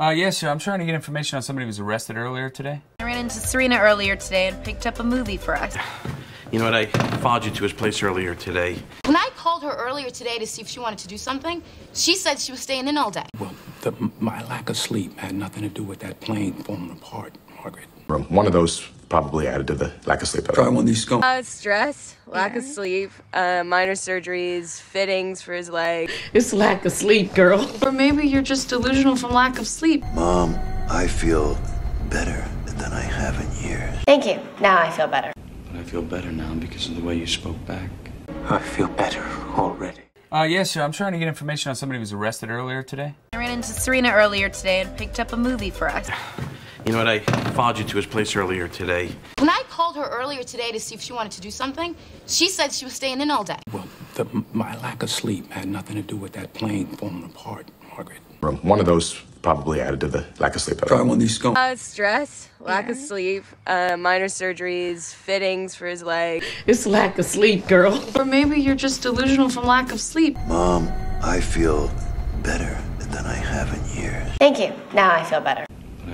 Uh, yes, sir. I'm trying to get information on somebody who was arrested earlier today. I ran into Serena earlier today and picked up a movie for us. You know what? I followed you to his place earlier today. When I called her earlier today to see if she wanted to do something, she said she was staying in all day. Well, the, my lack of sleep had nothing to do with that plane falling apart, Margaret. One of those probably added to the lack of sleep. Try one of these scones. Uh, stress, lack yeah. of sleep, uh, minor surgeries, fittings for his leg. It's lack of sleep, girl. Or maybe you're just delusional from lack of sleep. Mom, I feel better than I have in years. Thank you. Now I feel better. But I feel better now because of the way you spoke back. I feel better already. Uh, yes, sir. I'm trying to get information on somebody who was arrested earlier today. I ran into Serena earlier today and picked up a movie for us. You know what? I followed you to his place earlier today. When I called her earlier today to see if she wanted to do something, she said she was staying in all day. Well, the, my lack of sleep had nothing to do with that plane falling apart, Margaret. One of those probably added to the lack of sleep. Try one of these scones. Uh, stress, lack yeah. of sleep, uh, minor surgeries, fittings for his leg. It's lack of sleep, girl. Or maybe you're just delusional from lack of sleep. Mom, I feel better than I have in years. Thank you. Now I feel better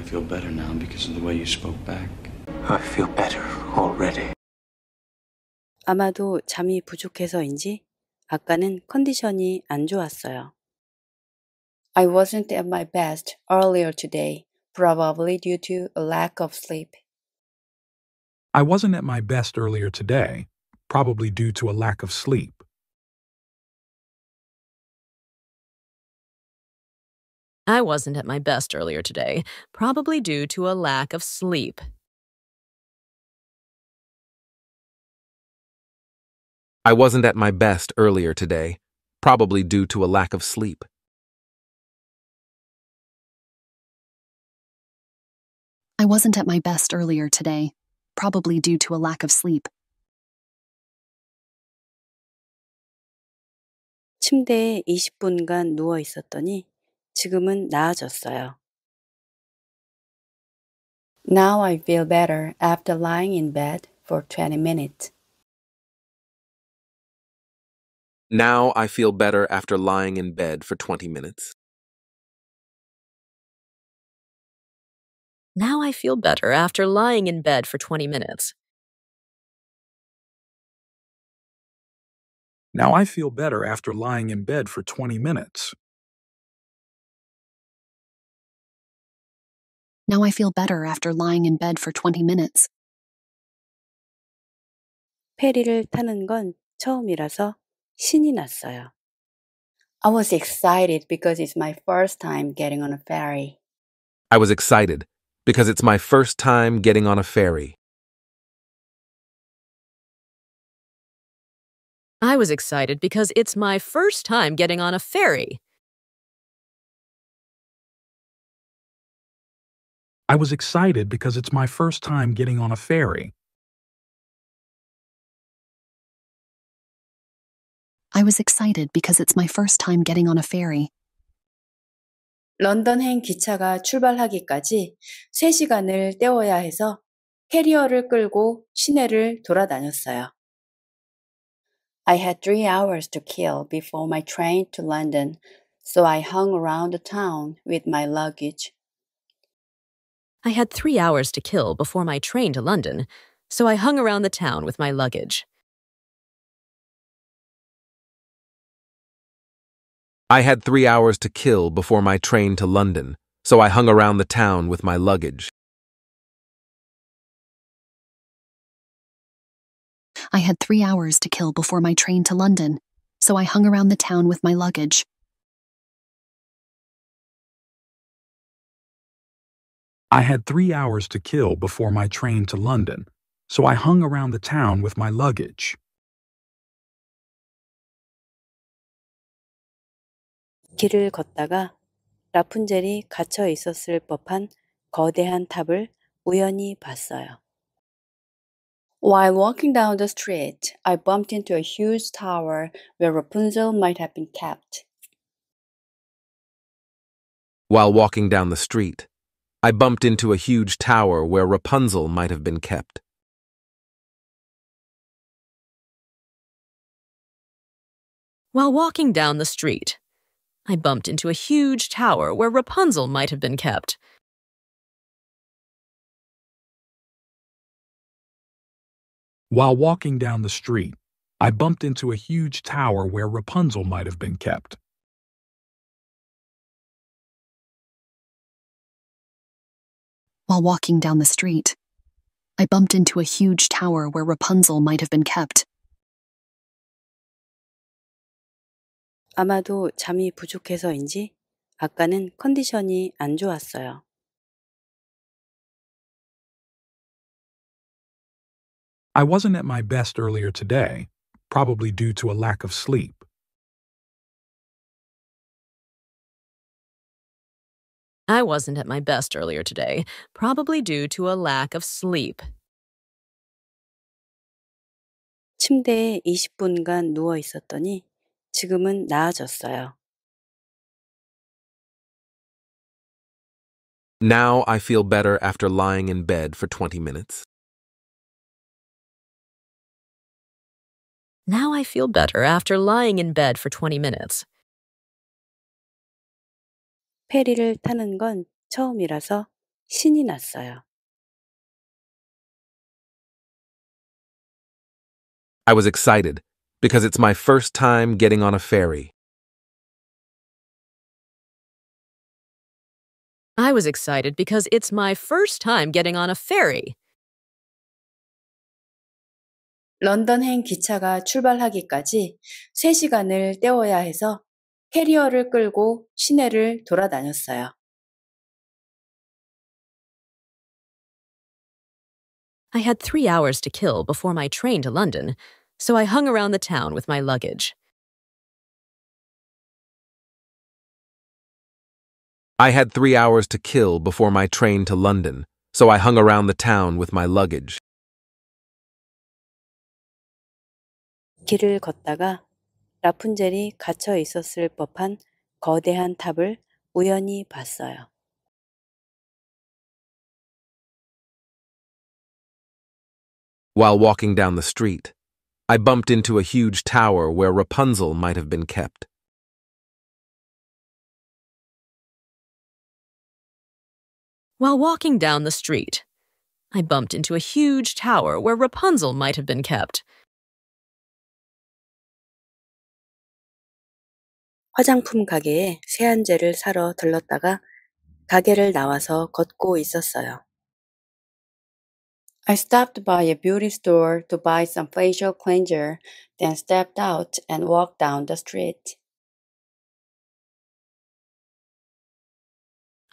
feel better now because of the way you spoke back. I feel better already. 아마도 잠이 부족해서인지 아까는 컨디션이 안 좋았어요. I wasn't at my best earlier today, probably due to a lack of sleep. I wasn't at my best earlier today, probably due to a lack of sleep. I wasn't at my best earlier today, probably due to a lack of sleep. I wasn't at my best earlier today, probably due to a lack of sleep. I wasn't at my best earlier today, probably due to a lack of sleep. 침대에 20분간 누워 있었더니 지금은 나아졌어요. Now I feel better after lying in bed for 20 minutes. Now I feel better after lying in bed for 20 minutes. Now I feel better after lying in bed for 20 minutes. Now I feel better after lying in bed for 20 minutes. Now I feel better after lying in bed for 20 minutes. 페리를 타는 건 처음이라서 신이 났어요. I was excited because it's my first time getting on a ferry. I was excited because it's my first time getting on a ferry. I was excited because it's my first time getting on a ferry. I was excited because it's my first time getting on a ferry. I was excited because it's my first time getting on a ferry. 런던행 기차가 출발하기까지 3시간을 때워야 해서 캐리어를 끌고 시내를 돌아다녔어요. I had three hours to kill before my train to London, so I hung around the town with my luggage I had three hours to kill before my train to London, so I hung around the town with my luggage. I had three hours to kill before my train to London, so I hung around the town with my luggage. I had three hours to kill before my train to London, so I hung around the town with my luggage. I had three hours to kill before my train to London, so I hung around the town with my luggage. While walking down the street, I bumped into a huge tower where Rapunzel might have been kept. While walking down the street, I bumped into a huge tower where Rapunzel might have been kept. While walking down the street, I bumped into a huge tower where Rapunzel might have been kept. While walking down the street, I bumped into a huge tower where Rapunzel might have been kept. while walking down the street. I bumped into a huge tower where Rapunzel might have been kept. 아마도 잠이 부족해서인지 아까는 컨디션이 안 좋았어요. I wasn't at my best earlier today, probably due to a lack of sleep. I wasn't at my best earlier today, probably due to a lack of sleep. 침대에 20분간 누워 있었더니 지금은 나아졌어요. Now I feel better after lying in bed for 20 minutes. Now I feel better after lying in bed for 20 minutes. 페리를 타는 건 처음이라서 신이 났어요. I was excited because it's my first time getting on a ferry. I was excited because it's my first time getting on a ferry. 런던행 기차가 출발하기까지 3시간을 때워야 해서 캐리어를 끌고 시내를 I had three hours to kill before my train to London, so I hung around the town with my luggage. I had three hours to kill before my train to London, so I hung around the town with my luggage. 길을 걷다가 라푼젤이 갇혀 있었을 법한 거대한 탑을 우연히 봤어요. While walking down the street, I bumped into a huge tower where Rapunzel might have been kept. While walking down the street, I bumped into a huge tower where Rapunzel might have been kept. 화장품 가게에 세안제를 사러 들렀다가 가게를 나와서 걷고 있었어요. I stopped by a beauty store to buy some facial cleanser, then stepped out and walked down the street.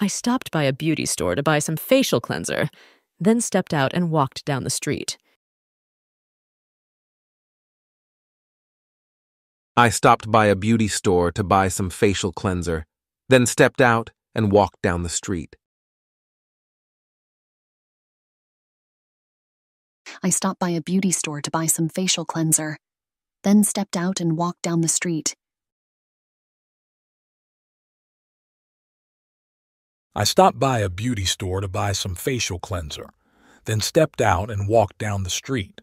I stopped by a beauty store to buy some facial cleanser, then stepped out and walked down the street. I stopped by a beauty store to buy some facial cleanser, then stepped out and walked down the street. I stopped by a beauty store to buy some facial cleanser, then stepped out and walked down the street. I stopped by a beauty store to buy some facial cleanser, then stepped out and walked down the street.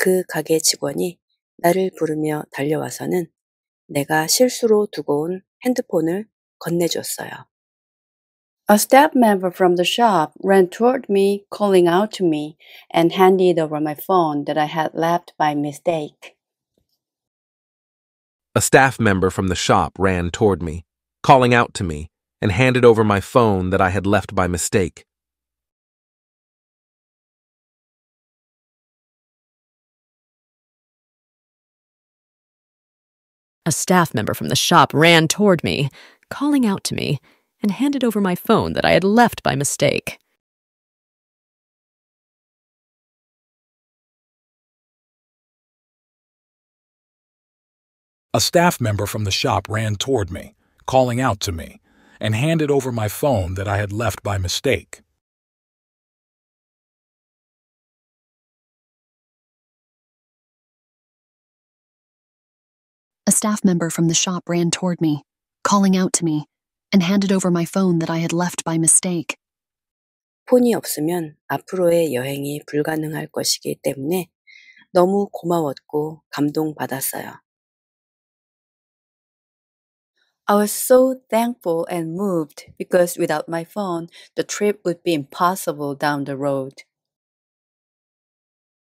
그 가게 직원이 나를 부르며 달려와서는 내가 실수로 두고 온 핸드폰을 건네줬어요. A staff member from the shop ran toward me, calling out to me, and handed over my phone that I had left by mistake. A staff member from the shop ran toward me, calling out to me, and handed over my phone that I had left by mistake. A staff member from the shop ran toward me, calling out to me, and handed over my phone that I had left by mistake. A staff member from the shop ran toward me, calling out to me, and handed over my phone that I had left by mistake. staff member from the shop ran toward me, calling out to me, and handed over my phone that I had left by mistake. 폰이 없으면 앞으로의 여행이 불가능할 것이기 때문에 너무 고마웠고 감동받았어요. I was so thankful and moved because without my phone, the trip would be impossible down the road.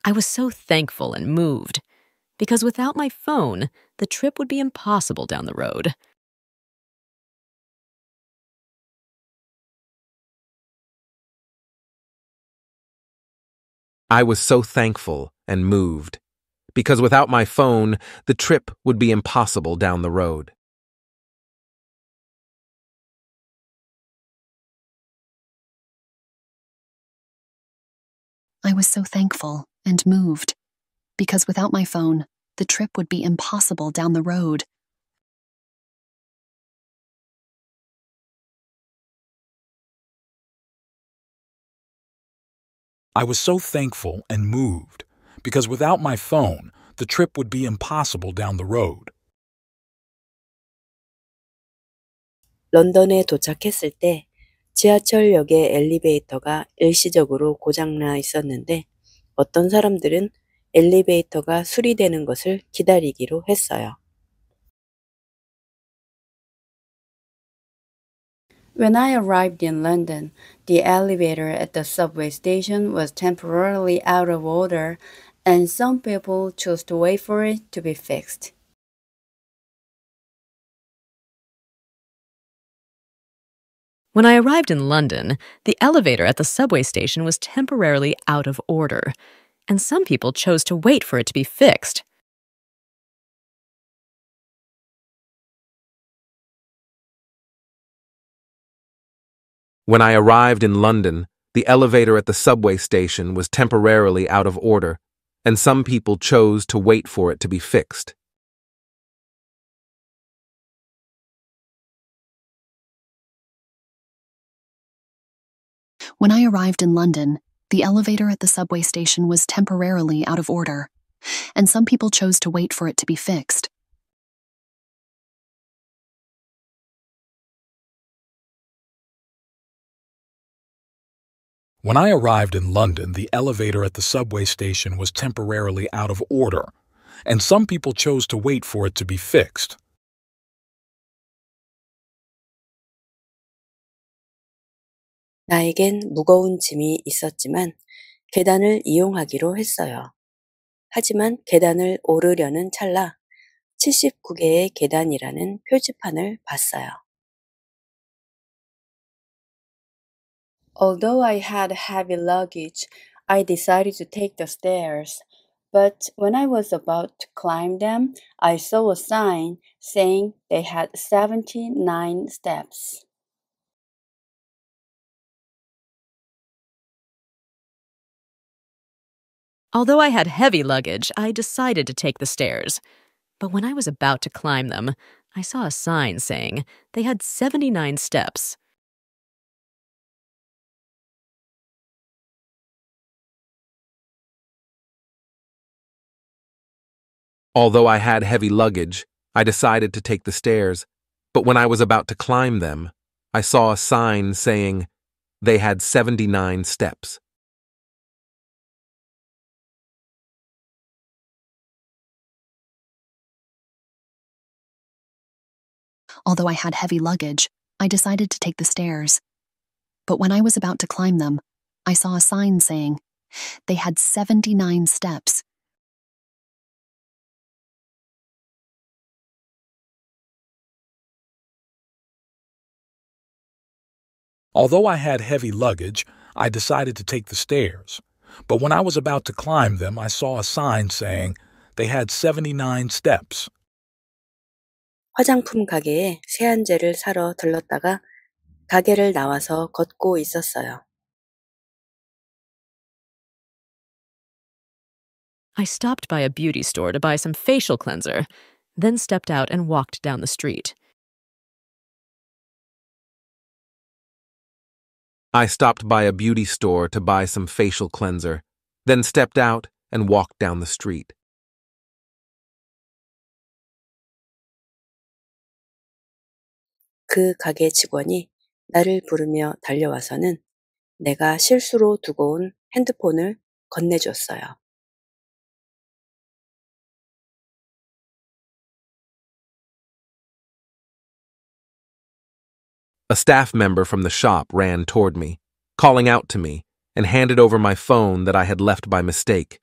I was so thankful and moved because without my phone, the trip would be impossible down the road. I was so thankful and moved, because without my phone, the trip would be impossible down the road. I was so thankful and moved because without my phone, the trip would be impossible down the road. I was so thankful and moved because without my phone, the trip would be impossible down the road. 런던에 도착했을 때 지하철역의 엘리베이터가 일시적으로 고장나 있었는데 어떤 사람들은 엘리베이터가 수리되는 것을 기다리기로 했어요. When I arrived in London, the elevator at the subway station was temporarily out of order, and some people chose to wait for it to be fixed. When I arrived in London, the elevator at the subway station was temporarily out of order, and some people chose to wait for it to be fixed. When I arrived in London, the elevator at the subway station was temporarily out of order, and some people chose to wait for it to be fixed. When I arrived in London, the elevator at the subway station was temporarily out of order, and some people chose to wait for it to be fixed. When I arrived in London, the elevator at the subway station was temporarily out of order, and some people chose to wait for it to be fixed. 나에겐 무거운 짐이 있었지만 계단을 이용하기로 했어요. 하지만 계단을 오르려는 찰나 79개의 계단이라는 표지판을 봤어요. Although I had heavy luggage, I decided to take the stairs. But when I was about to climb them, I saw a sign saying they had 79 steps. Although I had heavy luggage, I decided to take the stairs. But when I was about to climb them, I saw a sign saying they had 79 steps. Although I had heavy luggage, I decided to take the stairs, but when I was about to climb them, I saw a sign saying they had 79 steps. Although I had heavy luggage, I decided to take the stairs. But when I was about to climb them, I saw a sign saying, they had 79 steps. Although I had heavy luggage, I decided to take the stairs. But when I was about to climb them, I saw a sign saying they had 79 steps. 화장품 가게에 세안제를 사러 들렀다가 가게를 나와서 걷고 있었어요. I stopped by a beauty store to buy some facial cleanser, then stepped out and walked down the street. I stopped by a beauty store to buy some facial cleanser, then stepped out and walked down the street. 그 가게 직원이 나를 부르며 달려와서는 내가 실수로 두고 온 핸드폰을 건네줬어요. A staff member from the shop ran toward me, calling out to me, and handed over my phone that I had left by mistake.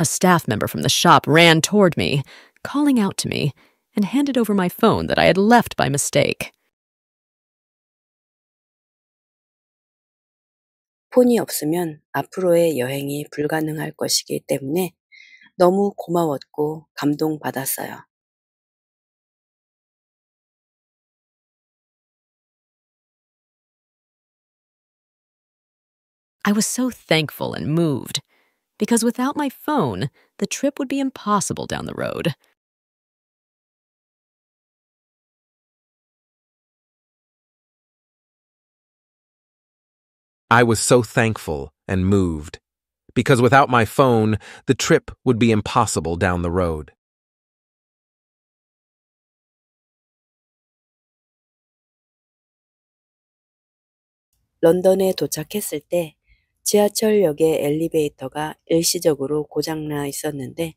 A staff member from the shop ran toward me, calling out to me, and handed over my phone that I had left by mistake. 없으면 앞으로의 여행이 불가능할 것이기 때문에 너무 고마웠고 감동받았어요. I was so thankful and moved because without my phone, the trip would be impossible down the road. I was so thankful and moved, because without my phone, the trip would be impossible down the road. London에 도착했을 때 지하철역의 엘리베이터가 일시적으로 고장나 있었는데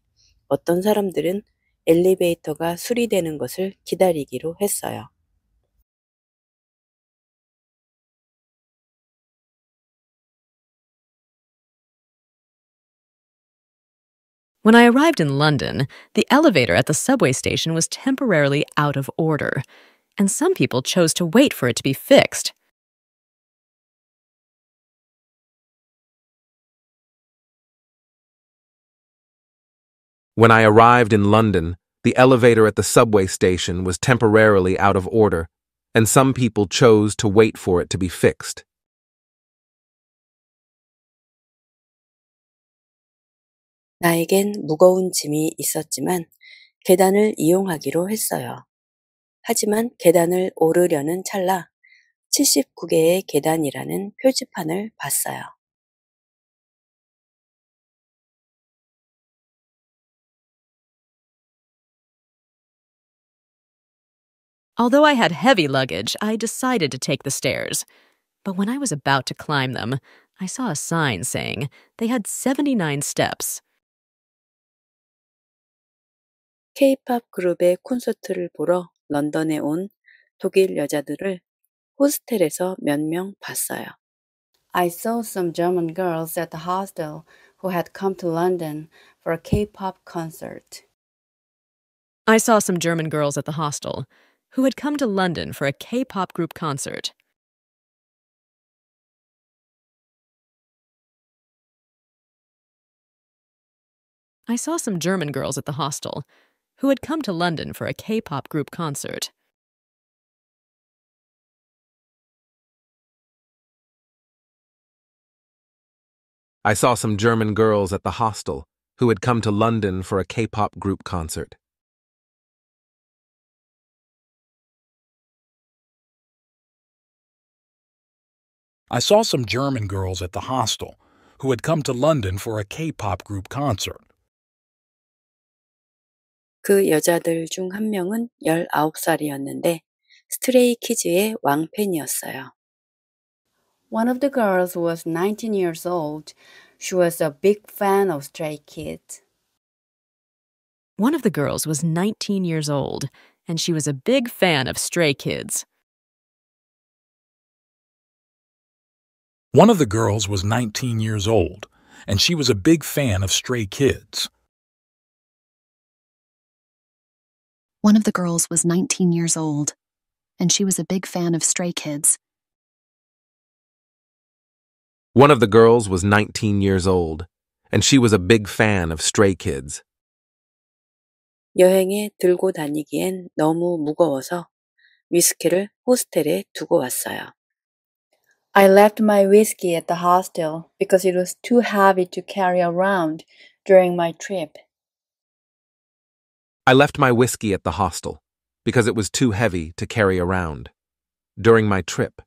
어떤 사람들은 엘리베이터가 수리되는 것을 기다리기로 했어요. When I arrived in London, the elevator at the subway station was temporarily out of order, and some people chose to wait for it to be fixed. When I arrived in London, the elevator at the subway station was temporarily out of order, and some people chose to wait for it to be fixed. 나에겐 무거운 짐이 있었지만 계단을 이용하기로 했어요. 하지만 계단을 오르려는 찰나 79개의 계단이라는 표지판을 봤어요. Although I had heavy luggage, I decided to take the stairs. But when I was about to climb them, I saw a sign saying they had 79 steps. K-팝 그룹의 콘서트를 보러 런던에 온 독일 여자들을 호스텔에서 몇 봤어요. I saw some German girls at the hostel who had come to London for a K-pop concert. I saw some German girls at the hostel who had come to London for a K pop group concert. I saw some German girls at the hostel who had come to London for a K pop group concert. I saw some German girls at the hostel who had come to London for a K pop group concert. I saw some German girls at the hostel who had come to London for a K-pop group concert. 그 여자들 명은 19살이었는데 스트레이 키즈의 왕팬이었어요. One of the girls was 19 years old. She was a big fan of Stray Kids. One of the girls was 19 years old, and she was a big fan of Stray Kids. One of the girls was 19 years old, and she was a big fan of stray kids. One of the girls was 19 years old, and she was a big fan of stray kids. One of the girls was 19 years old, and she was a big fan of stray kids. 여행에 들고 다니기엔 너무 무거워서 위스키를 호스텔에 두고 왔어요. I left my whiskey at the hostel because it was too heavy to carry around during my trip. I left my whiskey at the hostel because it was too heavy to carry around during my trip.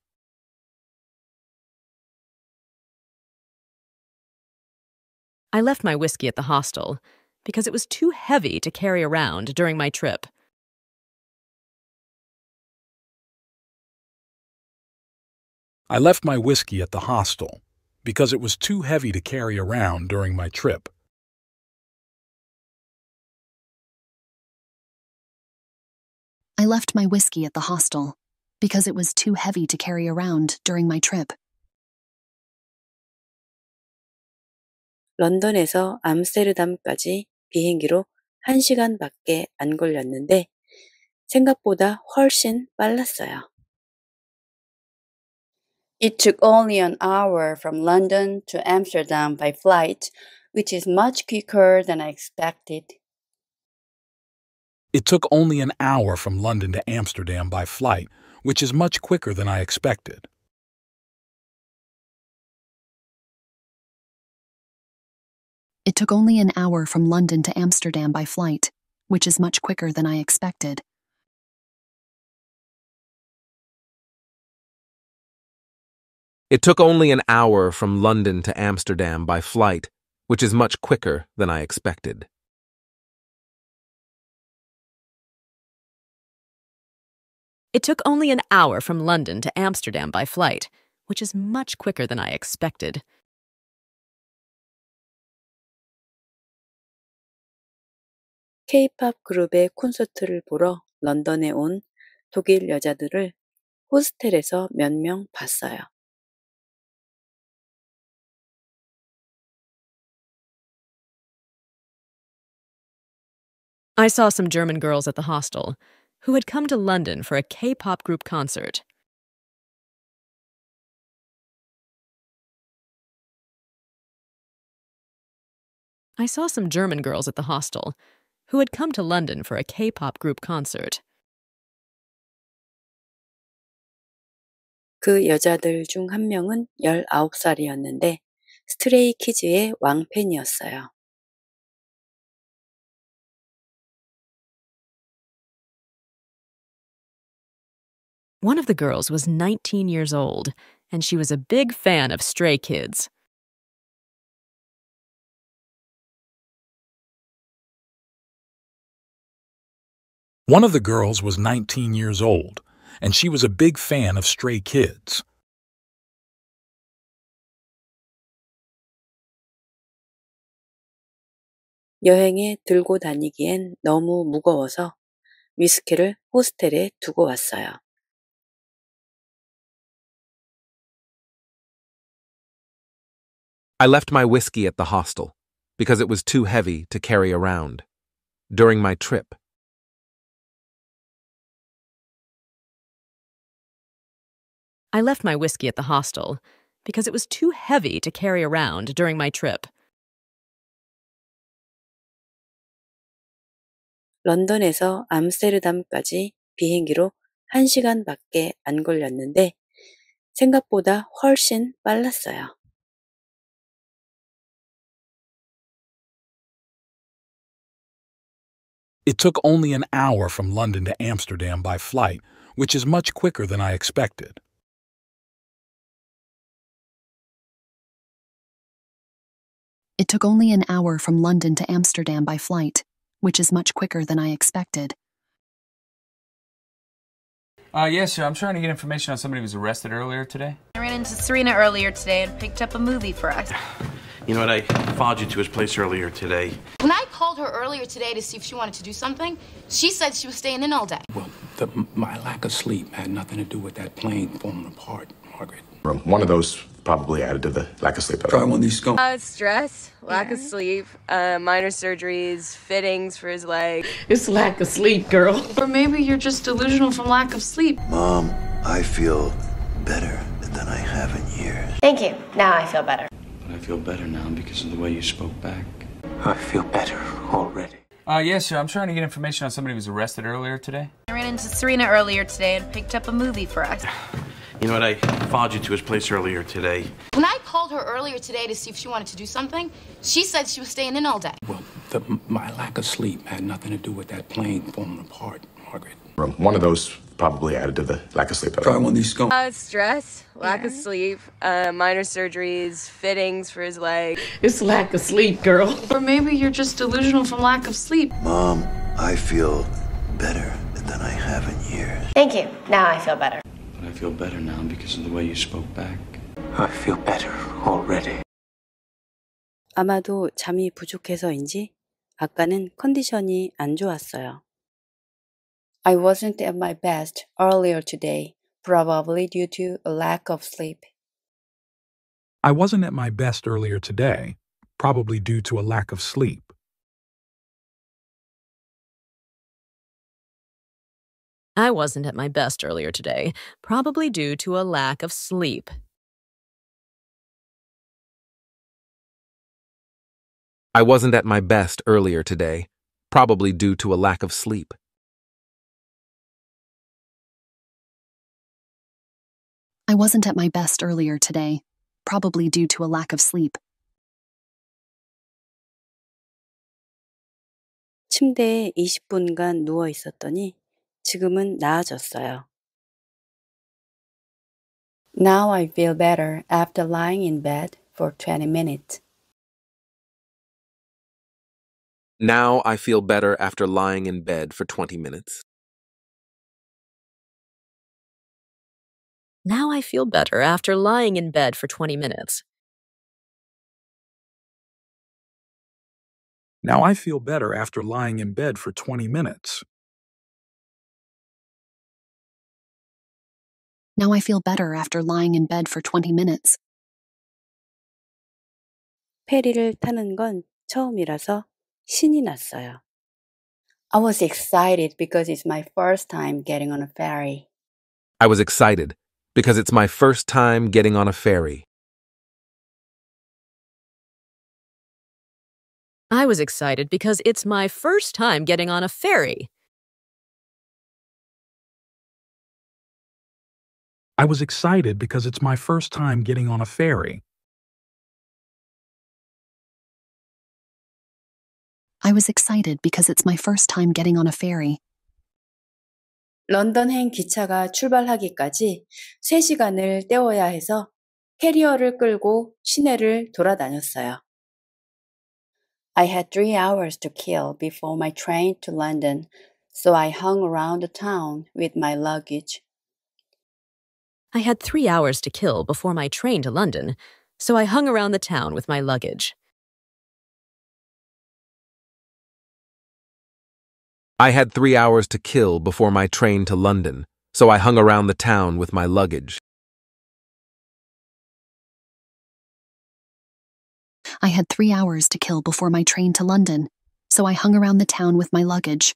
I left my whiskey at the hostel because it was too heavy to carry around during my trip. I left my whiskey at the hostel because it was too heavy to carry around during my trip. I left my whiskey at the hostel because it was too heavy to carry around during my trip. 런던에서 암스테르담까지 비행기로 1시간밖에 안 걸렸는데 생각보다 훨씬 빨랐어요. It took only an hour from London to Amsterdam by flight, which is much quicker than I expected. It took only an hour from London to Amsterdam by flight, which is much quicker than I expected. It took only an hour from London to Amsterdam by flight, which is much quicker than I expected. It took only an hour from London to Amsterdam by flight, which is much quicker than I expected. It took only an hour from London to Amsterdam by flight, which is much quicker than I expected. k pop 그룹의 콘서트를 보러 런던에 온 독일 여자들을 호스텔에서 몇 명 봤어요. I saw some German girls at the hostel who had come to London for a K pop group concert. I saw some German girls at the hostel who had come to London for a K pop group concert. 그 여자들 중 한 명은 19살이었는데 스트레이 키즈의 왕팬이었어요. One of the girls was 19 years old, and she was a big fan of Stray Kids. One of the girls was 19 years old, and she was a big fan of Stray Kids. 여행에 들고 다니기엔 너무 무거워서 위스키를 호스텔에 두고 왔어요. I left my whiskey at the hostel because it was too heavy to carry around during my trip. I left my whiskey at the hostel because it was too heavy to carry around during my trip. 런던에서 암스테르담까지 비행기로 1시간밖에 안 걸렸는데 생각보다 훨씬 빨랐어요. It took only an hour from London to Amsterdam by flight, which is much quicker than I expected. It took only an hour from London to Amsterdam by flight, which is much quicker than I expected. Uh, yes, sir. I'm trying to get information on somebody who was arrested earlier today. I ran into Serena earlier today and picked up a movie for us. You know what? I followed you to his place earlier today. When I called her earlier today to see if she wanted to do something, she said she was staying in all day. Well, the, my lack of sleep had nothing to do with that plane falling apart, Margaret. One of those probably added to the lack of sleep. Try one of these scones. Uh, stress, lack yeah. of sleep, uh, minor surgeries, fittings for his leg. It's lack of sleep, girl. Or maybe you're just delusional from lack of sleep. Mom, I feel better than I have in years. Thank you. Now I feel better feel better now because of the way you spoke back. I feel better already. Uh, yes, yeah, sir. I'm trying to get information on somebody who was arrested earlier today. I ran into Serena earlier today and picked up a movie for us. You know what? I followed you to his place earlier today. When I called her earlier today to see if she wanted to do something, she said she was staying in all day. Well, the, my lack of sleep had nothing to do with that plane falling apart, Margaret. One of those probably added to the lack of sleep. Try one of these scones. Uh, stress, lack yeah. of sleep, uh, minor surgeries, fittings for his leg. It's lack of sleep, girl. Or maybe you're just delusional from lack of sleep. Mom, I feel better than I have in years. Thank you. Now I feel better. But I feel better now because of the way you spoke back. I feel better already. 아마도 잠이 부족해서인지 아까는 컨디션이 안 좋았어요. I wasn't at my best earlier today, probably due to a lack of sleep. I wasn't at my best earlier today, probably due to a lack of sleep. I wasn't at my best earlier today, probably due to a lack of sleep. I wasn't at my best earlier today, probably due to a lack of sleep. I wasn't at my best earlier today, probably due to a lack of sleep. 침대에 20분간 누워 있었더니 지금은 나아졌어요. Now I feel better after lying in bed for 20 minutes. Now I feel better after lying in bed for 20 minutes. Now I feel better after lying in bed for 20 minutes. Now I feel better after lying in bed for 20 minutes. Now I feel better after lying in bed for 20 minutes. 페리를 타는 건 처음이라서 신이 났어요. I was excited because it's my first time getting on a ferry. I was excited because it's my first time getting on a ferry. I was excited because it's my first time getting on a ferry. I was excited because it's my first time getting on a ferry. I was excited because it's my first time getting on a ferry. 런던행 기차가 출발하기까지 3시간을 때워야 해서 캐리어를 끌고 시내를 돌아다녔어요. I had three hours to kill before my train to London, so I hung around the town with my luggage. I had three hours to kill before my train to London, so I hung around the town with my luggage. I had three hours to kill before my train to London, so I hung around the town with my luggage. I had three hours to kill before my train to London, so I hung around the town with my luggage.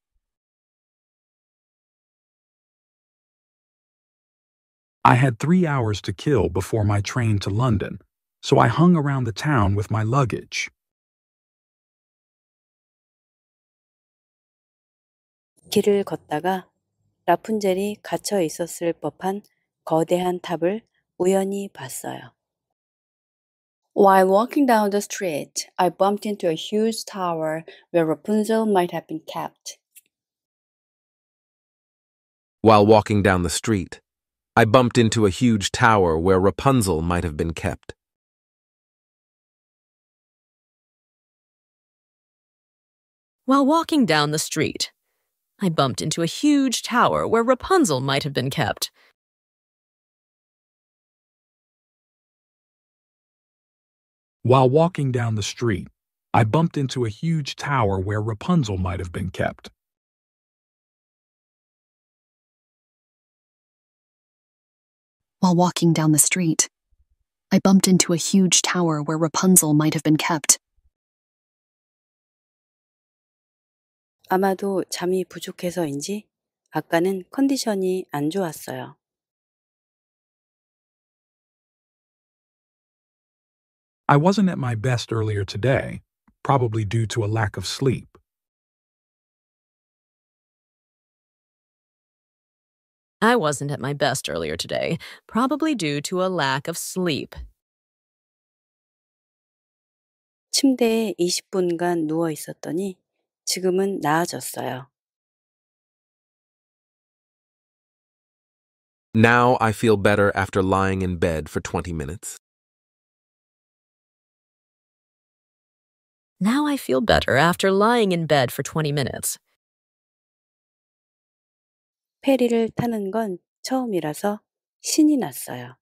I had three hours to kill before my train to London, so I hung around the town with my luggage. 길을 걷다가 라푼젤이 갇혀 있었을 법한 거대한 탑을 우연히 봤어요. While walking down the street, I bumped into a huge tower where Rapunzel might have been kept. While walking down the street, I bumped into a huge tower where Rapunzel might have been kept. While walking down the street, I bumped into a huge tower where Rapunzel might have been kept. While walking down the street, I bumped into a huge tower where Rapunzel might have been kept. While walking down the street, I bumped into a huge tower where Rapunzel might have been kept. 아마도 잠이 부족해서인지 아까는 컨디션이 안 좋았어요. I wasn't at my best earlier today, probably due to a lack of sleep. I wasn't at my best earlier today, probably due to a lack of sleep. 침대에 20분간 누워 있었더니 지금은 나아졌어요. Now I feel better after lying in bed for 20 minutes. Now I feel better after lying in bed for 20 minutes. 페리를 타는 건 처음이라서 신이 났어요.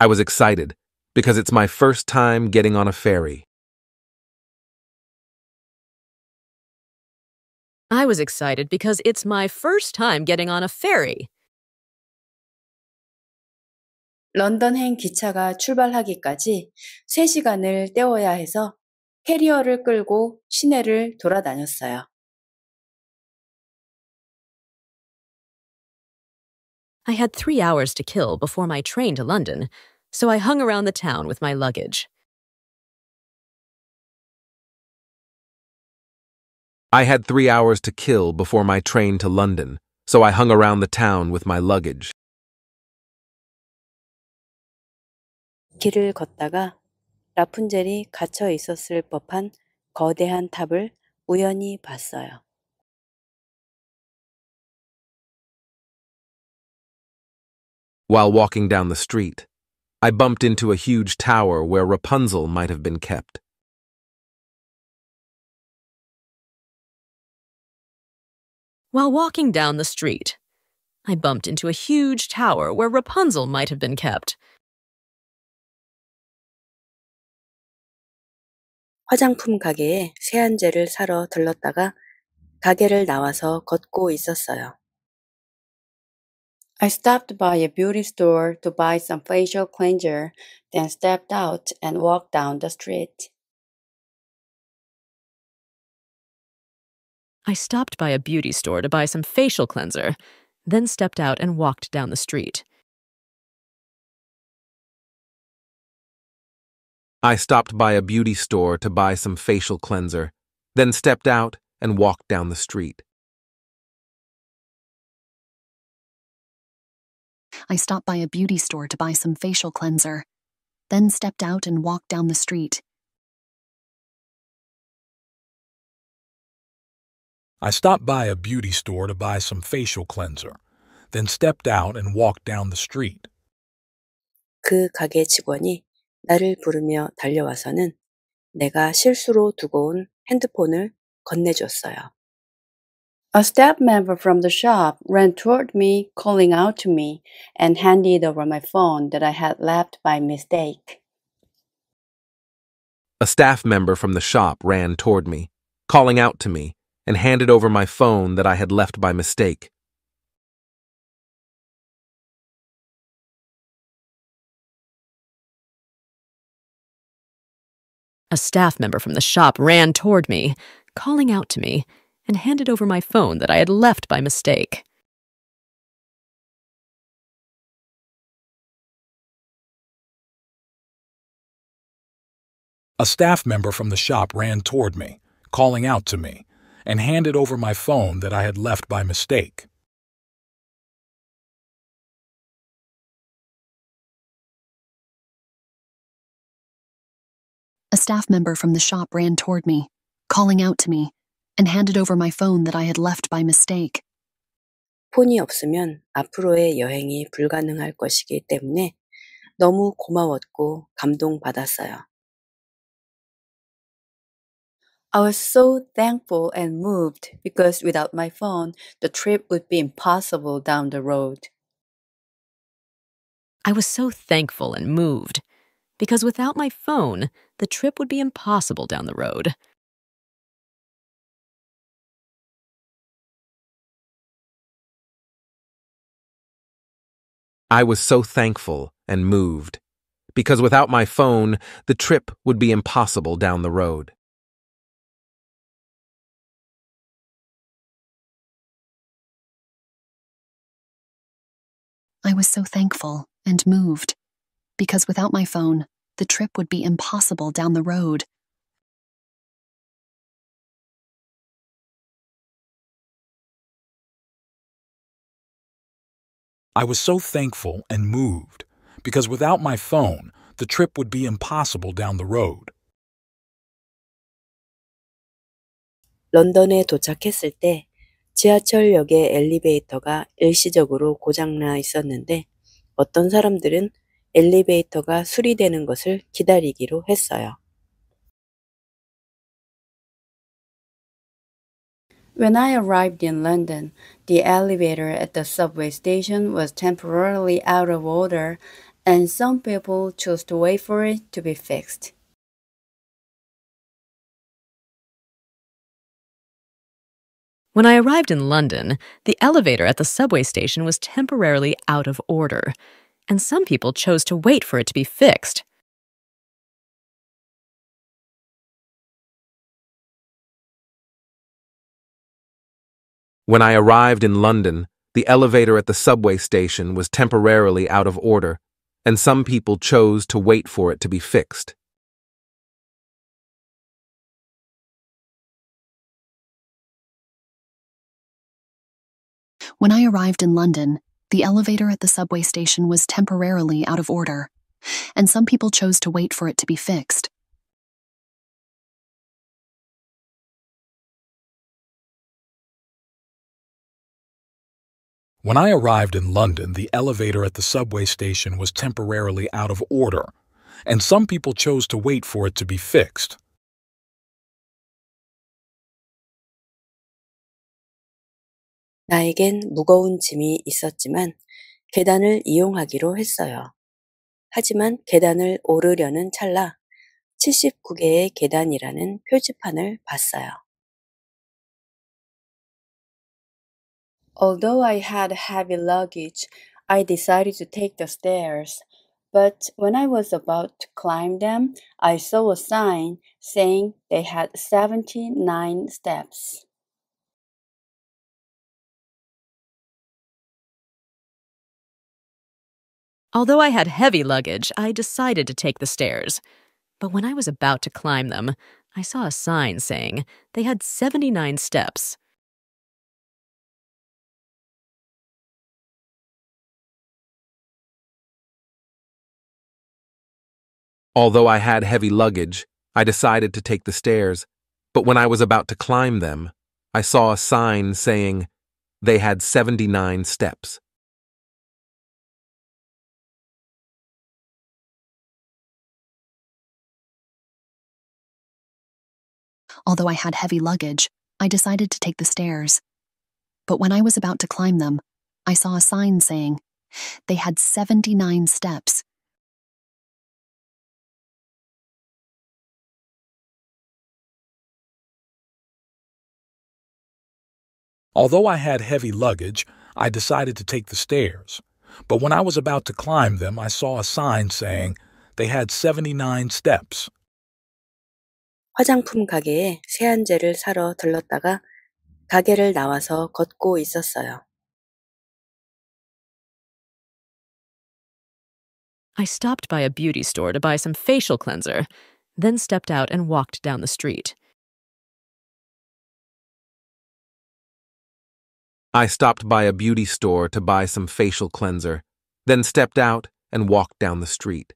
I was excited because it's my first time getting on a ferry. I was excited because it's my first time getting on a ferry. 런던행 기차가 출발하기까지 3시간을 때워야 해서 캐리어를 끌고 시내를 돌아다녔어요. I had three hours to kill before my train to London, so I hung around the town with my luggage. I had three hours to kill before my train to London, so I hung around the town with my luggage. 길을 걷다가 라푼젤이 갇혀 있었을 법한 거대한 탑을 우연히 봤어요. While walking down the street, I bumped into a huge tower where Rapunzel might have been kept. While walking down the street, I bumped into a huge tower where Rapunzel might have been kept. '화장품 가게에 세안제를 사러 들렀다가 가게를 나와서 걷고 있었어요. I stopped by a beauty store to buy some facial cleanser, then stepped out and walked down the street. I stopped by a beauty store to buy some facial cleanser, then stepped out and walked down the street. I stopped by a beauty store to buy some facial cleanser, then stepped out and walked down the street. I stopped by a beauty store to buy some facial cleanser, then stepped out and walked down the street. I stopped by a beauty store to buy some facial cleanser, then stepped out and walked down the street. 그 가게 직원이 나를 부르며 달려와서는 내가 실수로 두고 온 핸드폰을 건네줬어요. A staff member from the shop ran toward me, calling out to me, and handed over my phone that I had left by mistake. A staff member from the shop ran toward me, calling out to me, and handed over my phone that I had left by mistake. A staff member from the shop ran toward me, calling out to me, and handed over my phone that I had left by mistake. A staff member from the shop ran toward me, calling out to me, and handed over my phone that I had left by mistake. A staff member from the shop ran toward me, calling out to me, and handed over my phone that I had left by mistake. 폰이 없으면 앞으로의 여행이 불가능할 것이기 때문에 너무 고마웠고 감동받았어요. I was so thankful and moved because without my phone, the trip would be impossible down the road. I was so thankful and moved because without my phone, the trip would be impossible down the road. I was so thankful and moved, because without my phone, the trip would be impossible down the road. I was so thankful and moved, because without my phone, the trip would be impossible down the road. I was so thankful and moved, because without my phone, the trip would be impossible down the road. 런던에 도착했을 때 지하철역의 엘리베이터가 일시적으로 고장나 있었는데 어떤 사람들은 엘리베이터가 수리되는 것을 기다리기로 했어요. When I arrived in London, the elevator at the subway station was temporarily out of order, and some people chose to wait for it to be fixed. When I arrived in London, the elevator at the subway station was temporarily out of order, and some people chose to wait for it to be fixed. When I arrived in London, the elevator at the subway station was temporarily out of order, and some people chose to wait for it to be fixed. When I arrived in London, the elevator at the subway station was temporarily out of order, and some people chose to wait for it to be fixed. When I arrived in London, the elevator at the subway station was temporarily out of order, and some people chose to wait for it to be fixed. 나에겐 무거운 짐이 있었지만 계단을 이용하기로 했어요. 하지만 계단을 오르려는 찰나 79개의 계단이라는 표지판을 봤어요. Although I had heavy luggage, I decided to take the stairs. But when I was about to climb them, I saw a sign saying they had 79 steps. Although I had heavy luggage, I decided to take the stairs. But when I was about to climb them, I saw a sign saying they had 79 steps. Although I had heavy luggage, I decided to take the stairs, but when I was about to climb them, I saw a sign saying they had 79 steps. Although I had heavy luggage, I decided to take the stairs. But when I was about to climb them, I saw a sign saying they had 79 steps. Although I had heavy luggage, I decided to take the stairs. But when I was about to climb them, I saw a sign saying they had 79 steps. 화장품 가게에 세안제를 사러 들렀다가 가게를 나와서 걷고 있었어요. I stopped by a beauty store to buy some facial cleanser, then stepped out and walked down the street. I stopped by a beauty store to buy some facial cleanser, then stepped out and walked down the street.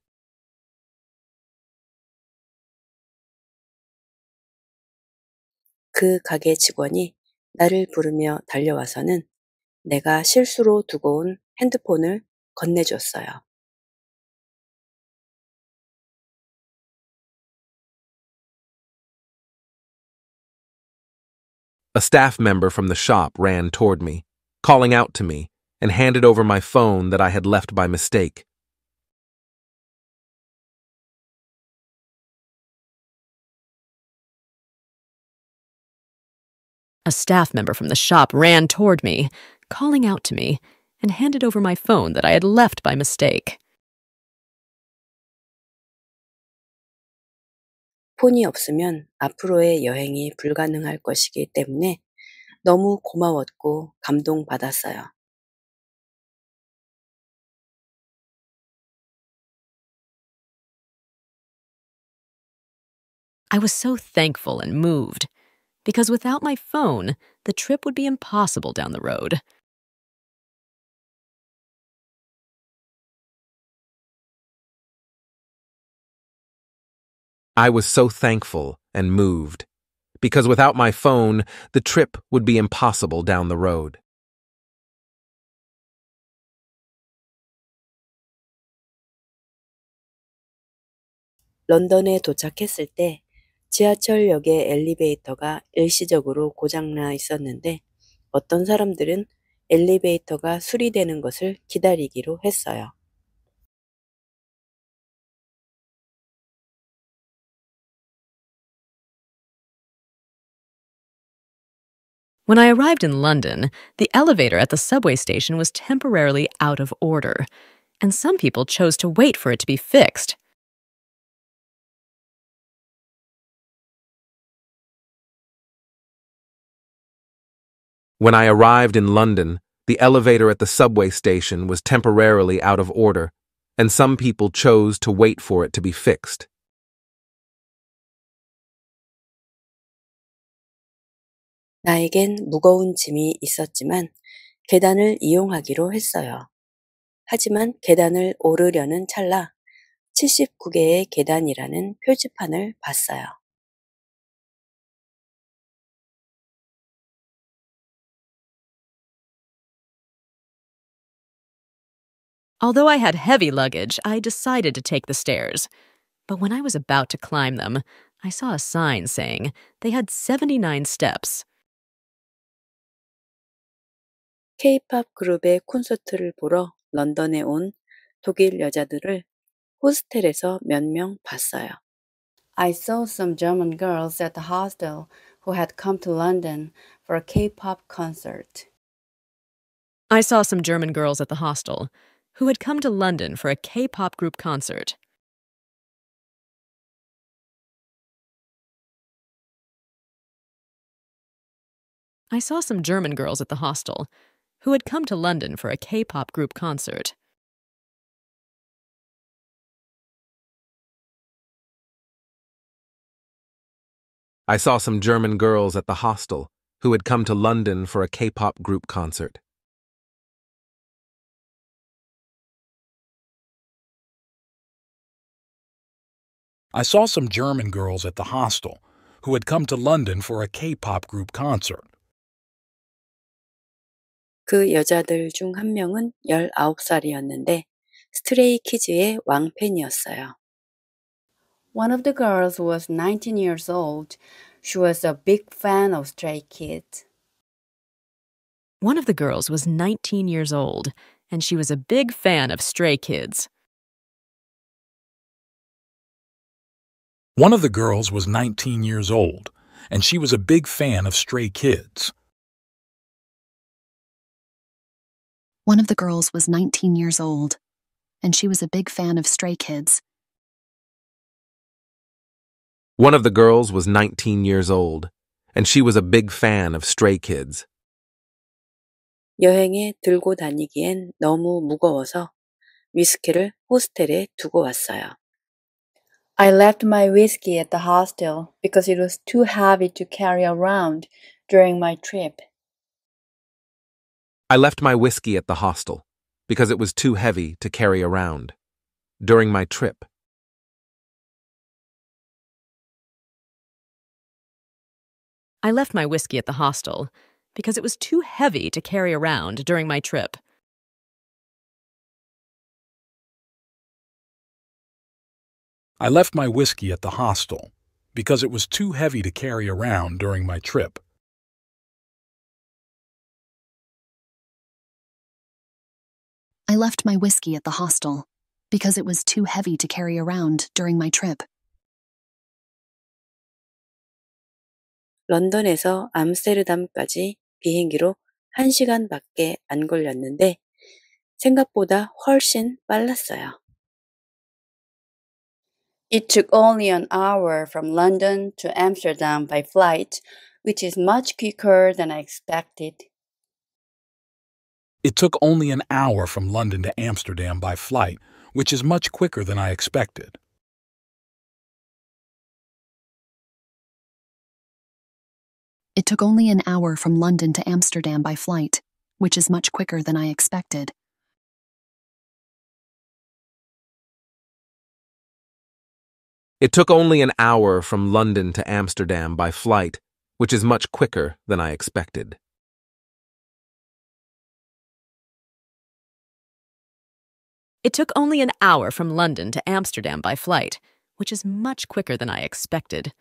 그 가게 직원이 나를 부르며 달려와서는 내가 실수로 두고 온 핸드폰을 건네줬어요. A staff member from the shop ran toward me, calling out to me, and handed over my phone that I had left by mistake. A staff member from the shop ran toward me, calling out to me, and handed over my phone that I had left by mistake. 폰이 없으면 앞으로의 여행이 불가능할 것이기 때문에 너무 고마웠고 감동받았어요. I was so thankful and moved because without my phone, the trip would be impossible down the road. I was so thankful and moved, because without my phone, the trip would be impossible down the road. London에 도착했을 때 지하철역의 엘리베이터가 일시적으로 고장나 있었는데 어떤 사람들은 엘리베이터가 수리되는 것을 기다리기로 했어요. When I arrived in London, the elevator at the subway station was temporarily out of order, and some people chose to wait for it to be fixed. When I arrived in London, the elevator at the subway station was temporarily out of order, and some people chose to wait for it to be fixed. 나에겐 무거운 짐이 있었지만 계단을 이용하기로 했어요. 하지만 계단을 오르려는 찰나 79개의 계단이라는 표지판을 봤어요. Although I had heavy luggage, I decided to take the stairs. But when I was about to climb them, I saw a sign saying they had 79 steps. 케이팝 그룹의 콘서트를 보러 런던에 온 독일 여자들을 호스텔에서 봤어요. I saw some German girls at the hostel who had come to London for a K-pop concert. I saw some German girls at the hostel who had come to London for a K-pop group concert. I saw some German girls at the hostel who had come to London for a K pop group concert. I saw some German girls at the hostel who had come to London for a K pop group concert. I saw some German girls at the hostel who had come to London for a K pop group concert. 그 여자들 중 한 명은 19살이었는데 스트레이 키즈의 왕팬이었어요. One of the girls was 19 years old. She was a big fan of Stray Kids. One of the girls was 19 years old, and she was a big fan of Stray Kids. One of the girls was 19 years old, and she was a big fan of Stray Kids. One of the girls was 19 years old, and she was a big fan of Stray Kids. One of the girls was 19 years old, and she was a big fan of Stray Kids. 여행에 들고 다니기엔 너무 무거워서 위스키를 호스텔에 두고 왔어요. I left my whiskey at the hostel because it was too heavy to carry around during my trip. I left my whiskey at the hostel because it was too heavy to carry around during my trip. I left my whiskey at the hostel because it was too heavy to carry around during my trip. I left my whiskey at the hostel because it was too heavy to carry around during my trip. I left my whiskey at the hostel because it was too heavy to carry around during my trip. 런던에서 암스테르담까지 비행기로 1시간밖에 안 걸렸는데 생각보다 훨씬 빨랐어요. It took only an hour from London to Amsterdam by flight, which is much quicker than I expected. It took only an hour from London to Amsterdam by flight, which is much quicker than I expected. It took only an hour from London to Amsterdam by flight, which is much quicker than I expected. It took only an hour from London to Amsterdam by flight, which is much quicker than I expected. It took only an hour from London to Amsterdam by flight, which is much quicker than I expected.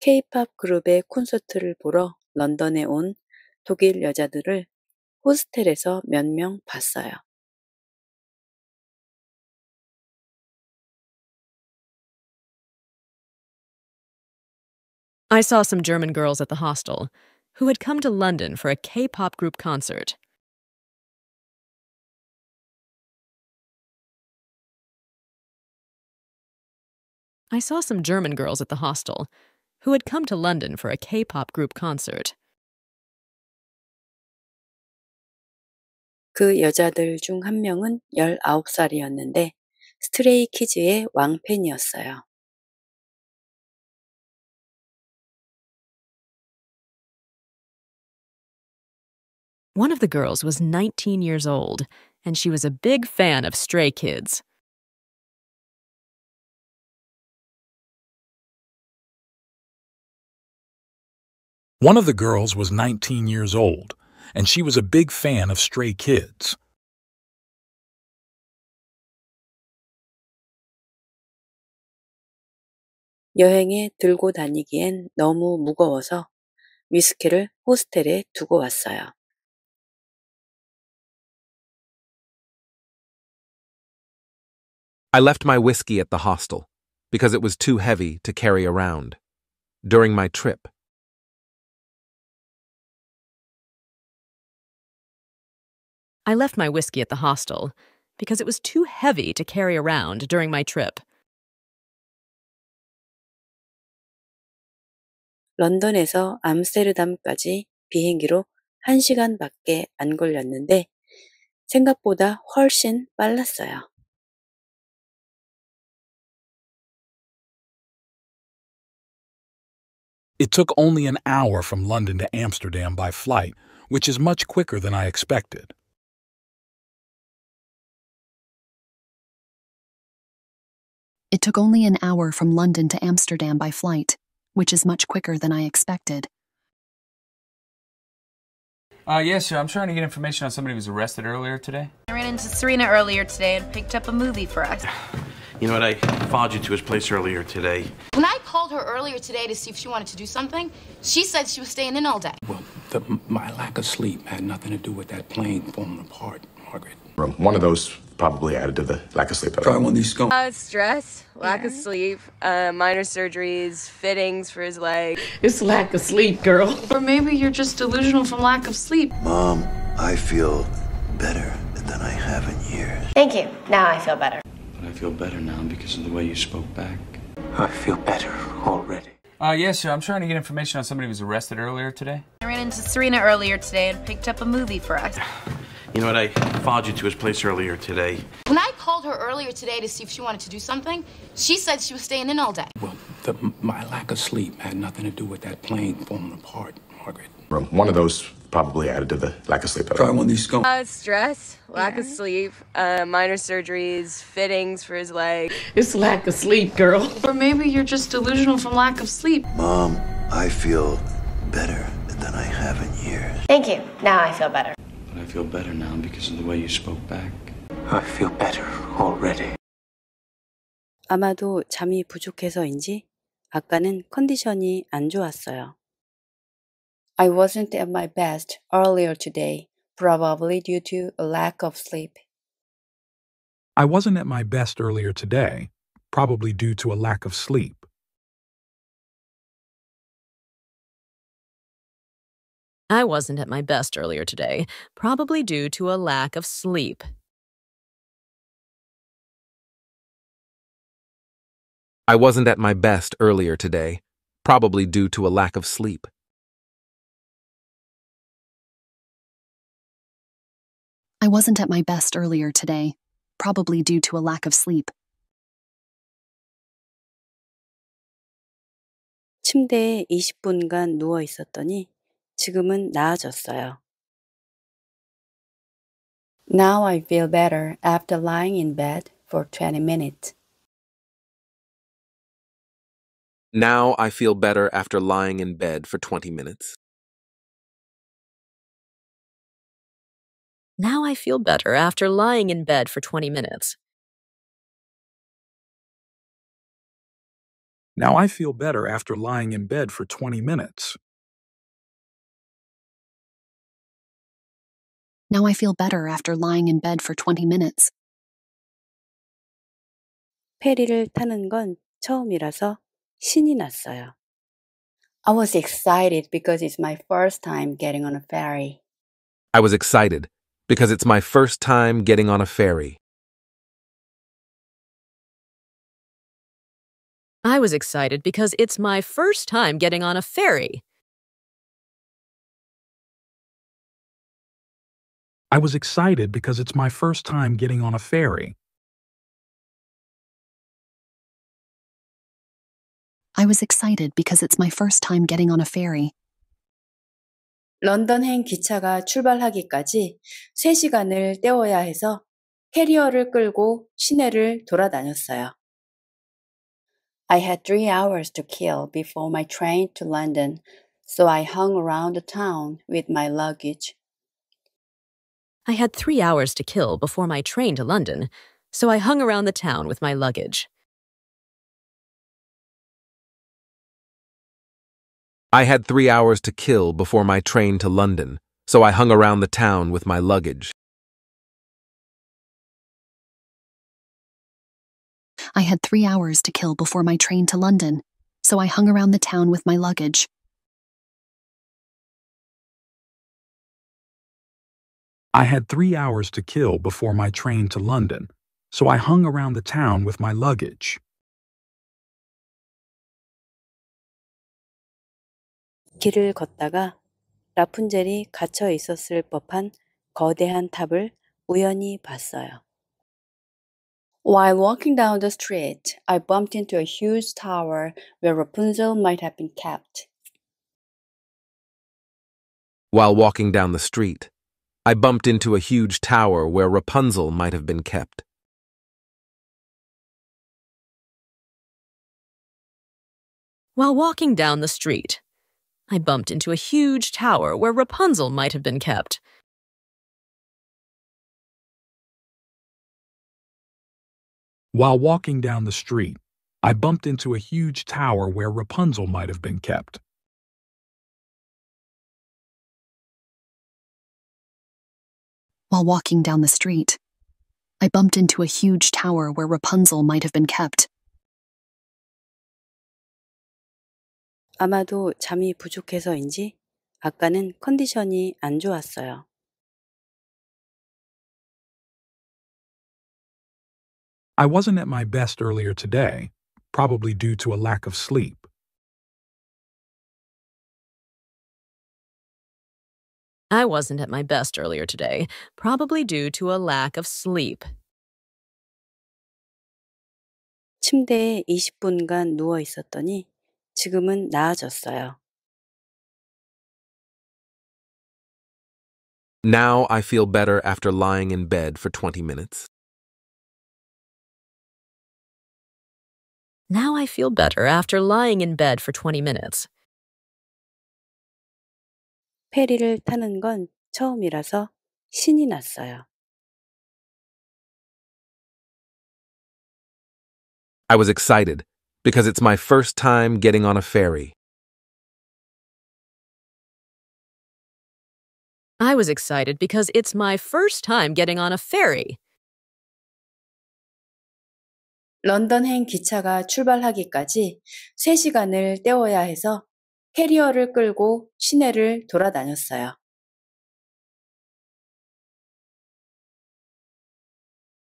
k 그룹의 콘서트를 보러 런던에 온 독일 여자들을 호스텔에서 봤어요. I saw some German girls at the hostel who had come to London for a K pop group concert. I saw some German girls at the hostel who had come to London for a K pop group concert. 그 여자들 중 한 명은 19살이었는데 스트레이 키즈의 왕팬이었어요. One of the girls was 19 years old, and she was a big fan of Stray Kids. One of the girls was 19 years old, and she was a big fan of Stray Kids. 여행에 들고 다니기엔 너무 무거워서 위스키를 호스텔에 두고 왔어요. I left my whiskey at the hostel because it was too heavy to carry around during my trip. I left my whiskey at the hostel because it was too heavy to carry around during my trip. London에서 암스테르담까지 비행기로 1시간밖에 안 걸렸는데 생각보다 훨씬 빨랐어요. It took only an hour from London to Amsterdam by flight, which is much quicker than I expected. It took only an hour from London to Amsterdam by flight, which is much quicker than I expected. Uh, yes, sir. I'm trying to get information on somebody who was arrested earlier today. I ran into Serena earlier today and picked up a movie for us. You know what? I followed you to his place earlier today called her earlier today to see if she wanted to do something. She said she was staying in all day. Well, the, my lack of sleep had nothing to do with that plane falling apart, Margaret. One of those probably added to the lack of sleep. Try one of these scones. Uh, stress, lack yeah. of sleep, uh, minor surgeries, fittings for his leg. It's lack of sleep, girl. Or maybe you're just delusional from lack of sleep. Mom, I feel better than I have in years. Thank you. Now I feel better. But I feel better now because of the way you spoke back. I feel better already. Uh, yes, sir. I'm trying to get information on somebody who was arrested earlier today. I ran into Serena earlier today and picked up a movie for us. You know what? I followed you to his place earlier today. When I called her earlier today to see if she wanted to do something, she said she was staying in all day. Well, the, my lack of sleep had nothing to do with that plane falling apart, Margaret. One of those probably added to the lack of sleep. Try one of these scum. Uh, stress, lack yeah. of sleep, uh, minor surgeries, fittings for his leg. It's lack of sleep, girl. Or maybe you're just delusional from lack of sleep. Mom, I feel better than I have in years. Thank you. Now I feel better. But I feel better now because of the way you spoke back. I feel better already. 아마도 잠이 부족해서인지 아까는 컨디션이 안 좋았어요. I wasn't at my best earlier today, probably due to a lack of sleep. I wasn't at my best earlier today, probably due to a lack of sleep. I wasn't at my best earlier today, probably due to a lack of sleep. I wasn't at my best earlier today, probably due to a lack of sleep. I wasn't at my best earlier today, probably due to a lack of sleep. 침대에 20분간 누워 있었더니 지금은 나아졌어요. Now I feel better after lying in bed for 20 minutes. Now I feel better after lying in bed for 20 minutes. Now I feel better after lying in bed for 20 minutes. Now I feel better after lying in bed for 20 minutes. Now I feel better after lying in bed for 20 minutes. 페리를 타는 건 처음이라서 신이 났어요. I was excited because it's my first time getting on a ferry. I was excited because it's my first time getting on a ferry. I was excited because it's my first time getting on a ferry. I was excited because it's my first time getting on a ferry. I was excited because it's my first time getting on a ferry. 런던행 기차가 출발하기까지 3시간을 때워야 해서 캐리어를 끌고 시내를 돌아다녔어요. I had three hours to kill before my train to London, so I hung around the town with my luggage. I had three hours to kill before my train to London, so I hung around the town with my luggage. I had three hours to kill before my train to London, so I hung around the town with my luggage. I had three hours to kill before my train to London, so I hung around the town with my luggage. I had three hours to kill before my train to London, so I hung around the town with my luggage. 길을 걷다가 라푼젤이 갇혀 있었을 법한 거대한 탑을 우연히 봤어요. While walking down the street, I bumped into a huge tower where Rapunzel might have been kept. While walking down the street, I bumped into a huge tower where Rapunzel might have been kept. While walking down the street, I bumped into a huge tower where Rapunzel might have been kept. While walking down the street, I bumped into a huge tower where Rapunzel might have been kept. While walking down the street, I bumped into a huge tower where Rapunzel might have been kept. 아마도 잠이 부족해서인지 아까는 컨디션이 안 좋았어요. I wasn't at my best earlier today, probably due to a lack of sleep. I wasn't at my best earlier today, probably due to a lack of sleep. 침대에 20분간 누워 있었더니 지금은 나아졌어요. Now I feel better after lying in bed for 20 minutes. Now I feel better after lying in bed for 20 minutes. 페리를 타는 건 처음이라서 신이 났어요. I was excited because it's my first time getting on a ferry. I was excited because it's my first time getting on a ferry. 런던행 기차가 출발하기까지 3시간을 때워야 해서 캐리어를 끌고 시내를 돌아다녔어요.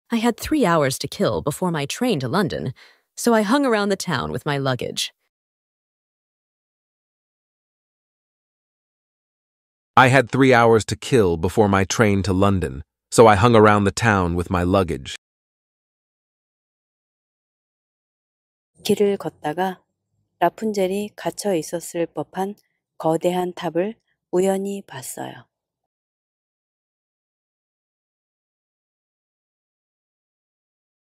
I had three hours to kill before my train to London, so I hung around the town with my luggage. I had three hours to kill before my train to London, so I hung around the town with my luggage. 길을 걷다가 라푼젤이 갇혀 있었을 법한 거대한 탑을 우연히 봤어요.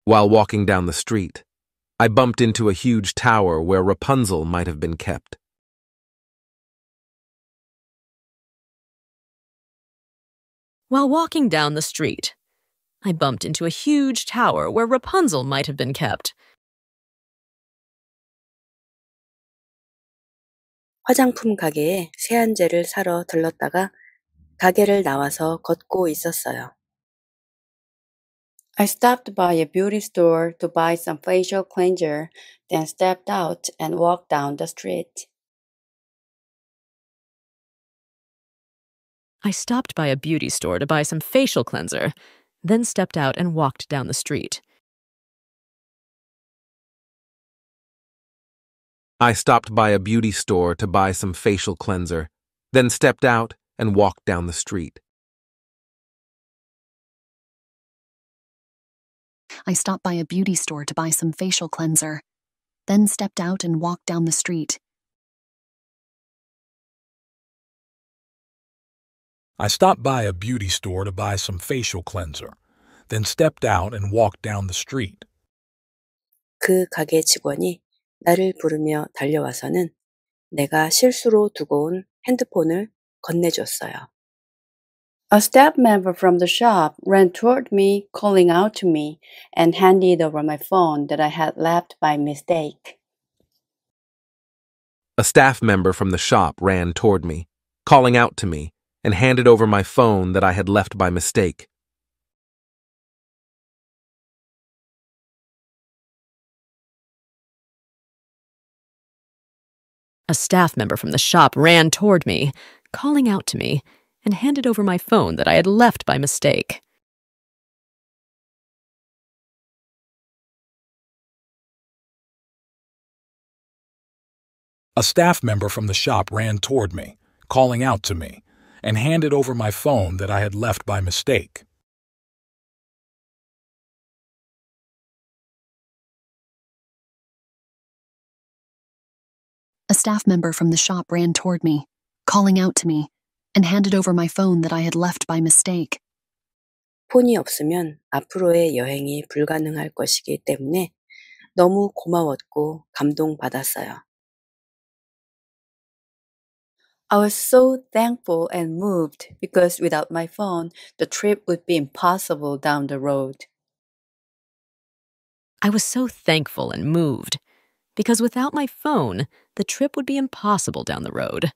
While walking down the street, I bumped into a huge tower where Rapunzel might have been kept. While walking down the street, I bumped into a huge tower where Rapunzel might have been kept. 화장품 가게에 세안제를 사러 들렀다가 가게를 나와서 걷고 있었어요. I stopped by a beauty store to buy some facial cleanser, then stepped out and walked down the street. I stopped by a beauty store to buy some facial cleanser, then stepped out and walked down the street. I stopped by a beauty store to buy some facial cleanser, then stepped out and walked down the street. I stopped by a beauty store to buy some facial cleanser, then stepped out and walked down the street. I stopped by a beauty store to buy some facial cleanser, then stepped out and walked down the street. 그 가게 직원이 나를 부르며 달려와서는 내가 실수로 두고 온 핸드폰을 건네줬어요. A staff member from the shop ran toward me, calling out to me, and handed over my phone that I had left by mistake. A staff member from the shop ran toward me, calling out to me, and handed over my phone that I had left by mistake. A staff member from the shop ran toward me, calling out to me, and handed over my phone that I had left by mistake. A staff member from the shop ran toward me, calling out to me, and handed over my phone that I had left by mistake. A staff member from the shop ran toward me, calling out to me, and handed over my phone that I had left by mistake. 폰이 없으면 앞으로의 여행이 불가능할 것이기 때문에 너무 고마웠고 감동받았어요. I was so thankful and moved because without my phone, the trip would be impossible down the road. I was so thankful and moved because without my phone, the trip would be impossible down the road.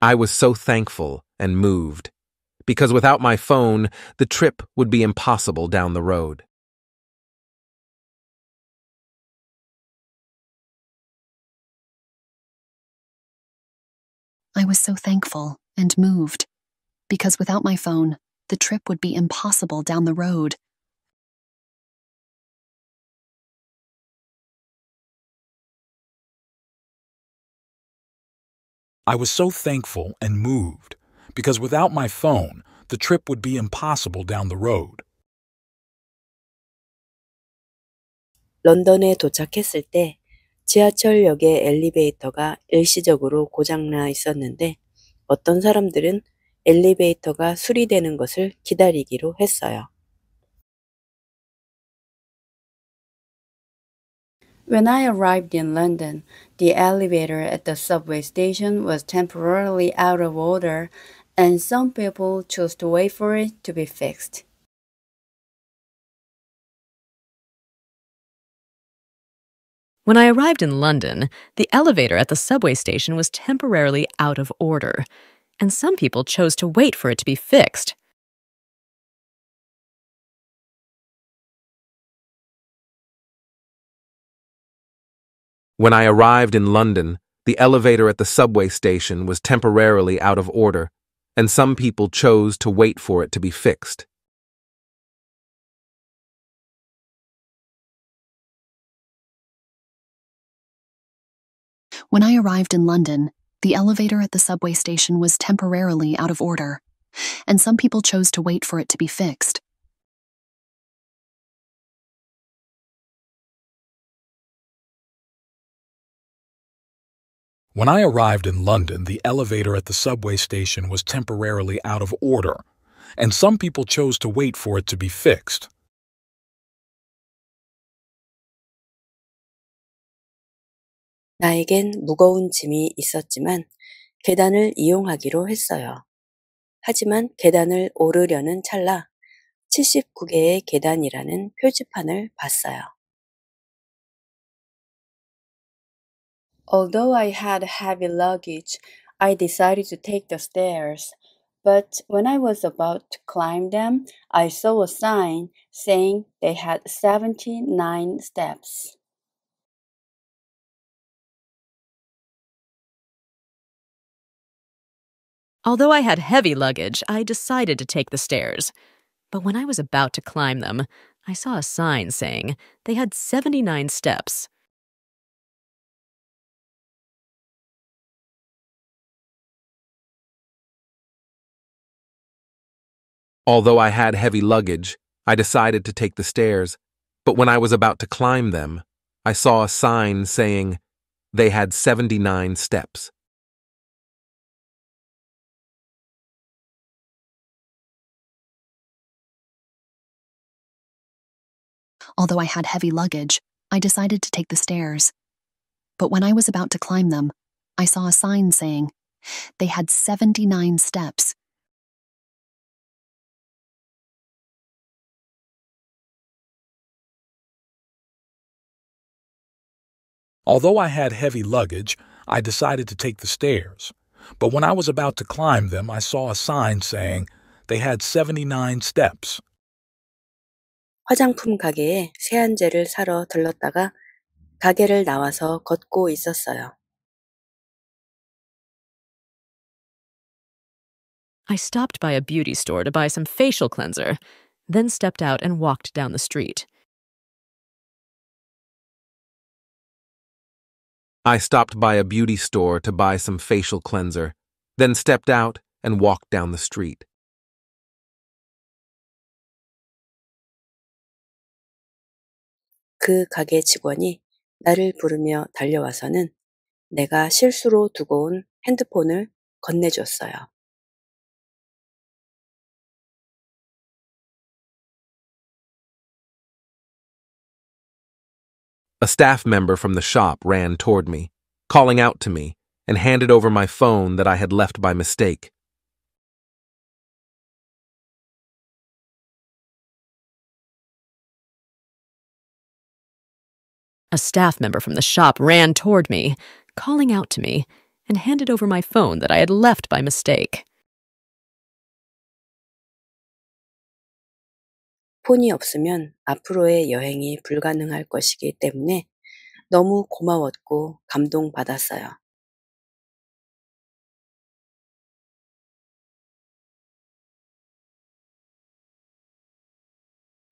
I was so thankful and moved, because without my phone, the trip would be impossible down the road. I was so thankful and moved, because without my phone, the trip would be impossible down the road. I was so thankful and moved, because without my phone, the trip would be impossible down the road. 런던에 도착했을 때 지하철역의 엘리베이터가 일시적으로 고장나 있었는데 어떤 사람들은 엘리베이터가 수리되는 것을 기다리기로 했어요. When I arrived in London, the elevator at the subway station was temporarily out of order, and some people chose to wait for it to be fixed. When I arrived in London, the elevator at the subway station was temporarily out of order, and some people chose to wait for it to be fixed. When I arrived in London, the elevator at the subway station was temporarily out of order, and some people chose to wait for it to be fixed. When I arrived in London, the elevator at the subway station was temporarily out of order, and some people chose to wait for it to be fixed. When I arrived in London, the elevator at the subway station was temporarily out of order, and some people chose to wait for it to be fixed. 나에겐 무거운 짐이 있었지만 계단을 이용하기로 했어요. 하지만 계단을 오르려는 찰나 79개의 계단이라는 표지판을 봤어요. Although I had heavy luggage, I decided to take the stairs. But when I was about to climb them, I saw a sign saying they had 79 steps. Although I had heavy luggage, I decided to take the stairs. But when I was about to climb them, I saw a sign saying they had 79 steps. Although I had heavy luggage, I decided to take the stairs, but when I was about to climb them, I saw a sign saying they had 79 steps. Although I had heavy luggage, I decided to take the stairs. But when I was about to climb them, I saw a sign saying they had 79 steps. Although I had heavy luggage, I decided to take the stairs. But when I was about to climb them, I saw a sign saying they had 79 steps. 화장품 가게에 세안제를 사러 들렀다가 가게를 나와서 걷고 있었어요. I stopped by a beauty store to buy some facial cleanser, then stepped out and walked down the street. I stopped by a beauty store to buy some facial cleanser, then stepped out and walked down the street. 그 가게 직원이 나를 부르며 달려와서는 내가 실수로 두고 온 핸드폰을 건네줬어요. A staff member from the shop ran toward me, calling out to me, and handed over my phone that I had left by mistake. A staff member from the shop ran toward me, calling out to me, and handed over my phone that I had left by mistake. 폰이 없으면 앞으로의 여행이 불가능할 것이기 때문에 너무 고마웠고 감동받았어요.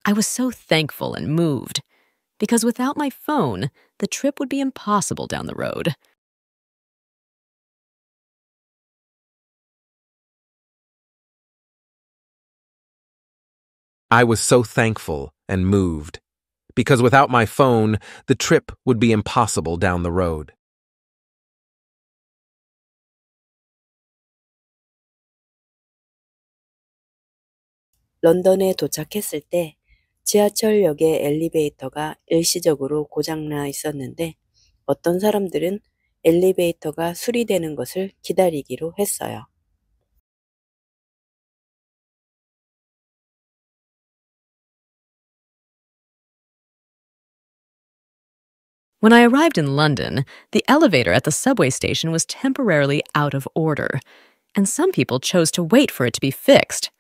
I was so thankful and moved because without my phone, the trip would be impossible down the road. I was so thankful and moved, because without my phone, the trip would be impossible down the road. London에 도착했을 때 지하철역의 엘리베이터가 일시적으로 고장나 있었는데 어떤 사람들은 엘리베이터가 수리되는 것을 기다리기로 했어요. When I arrived in London, the elevator at the subway station was temporarily out of order, and some people chose to wait for it to be fixed.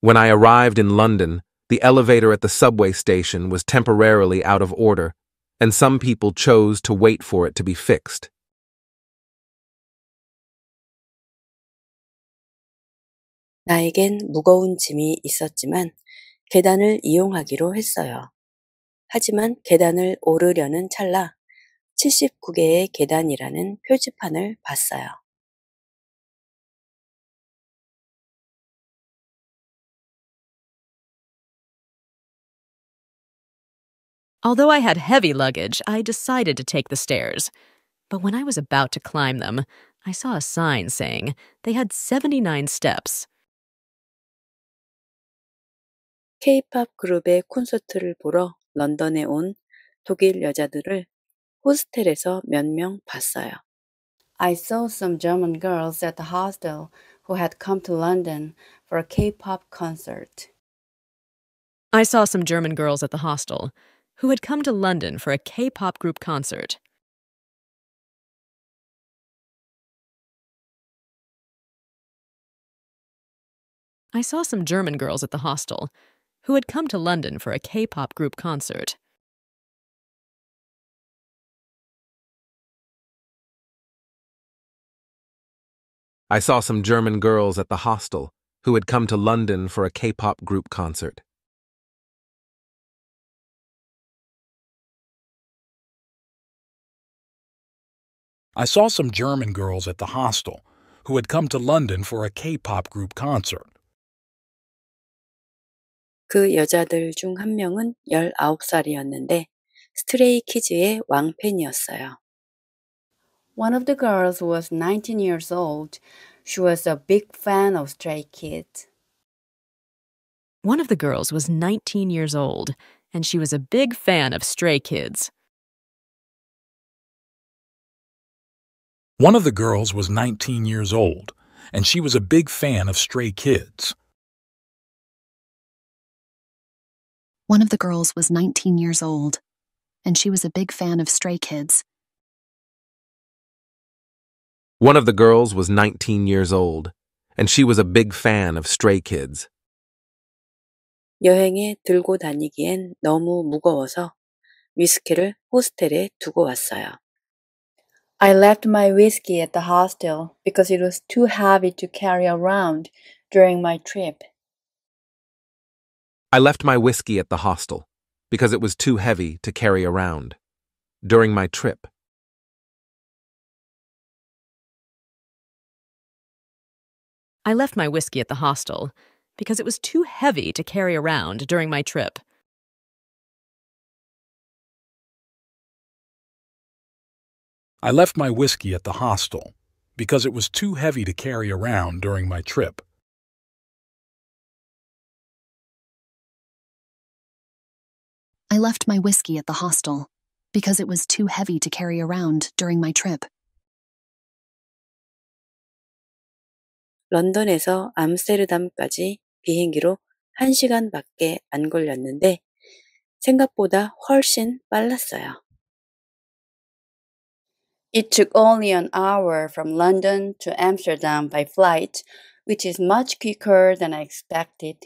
When I arrived in London, the elevator at the subway station was temporarily out of order, and some people chose to wait for it to be fixed. 나에겐 무거운 짐이 있었지만 계단을 이용하기로 했어요. 하지만 계단을 오르려는 찰나 79개의 계단이라는 표지판을 봤어요. Although I had heavy luggage, I decided to take the stairs. But when I was about to climb them, I saw a sign saying they had 79 steps. 케이팝 그룹의 콘서트를 보러 런던에 온 독일 여자들을 호스텔에서 봤어요. I saw some German girls at the hostel who had come to London for a K-pop concert. I saw some German girls at the hostel who had come to London for a K-pop group concert. I saw some German girls at the hostel who had come to London for a K pop group concert. I saw some German girls at the hostel who had come to London for a K pop group concert. I saw some German girls at the hostel who had come to London for a K pop group concert. 그 여자들 중 한 명은 19살이었는데 스트레이 키즈의 왕팬이었어요. One of the girls was 19 years old. She was a big fan of Stray Kids. One of the girls was 19 years old, and she was a big fan of Stray Kids. One of the girls was 19 years old, and she was a big fan of Stray Kids. One of the girls was 19 years old, and she was a big fan of Stray Kids. One of the girls was 19 years old, and she was a big fan of Stray Kids. 여행에 들고 다니기엔 너무 무거워서 위스키를 호스텔에 두고 왔어요. I left my whiskey at the hostel because it was too heavy to carry around during my trip. I left my whiskey at the hostel because it was too heavy to carry around during my trip. I left my whiskey at the hostel because it was too heavy to carry around during my trip. I left my whiskey at the hostel because it was too heavy to carry around during my trip. I left my whiskey at the hostel because it was too heavy to carry around during my trip. 런던에서 암스테르담까지 비행기로 1시간밖에 안 걸렸는데 생각보다 훨씬 빨랐어요. It took only an hour from London to Amsterdam by flight, which is much quicker than I expected.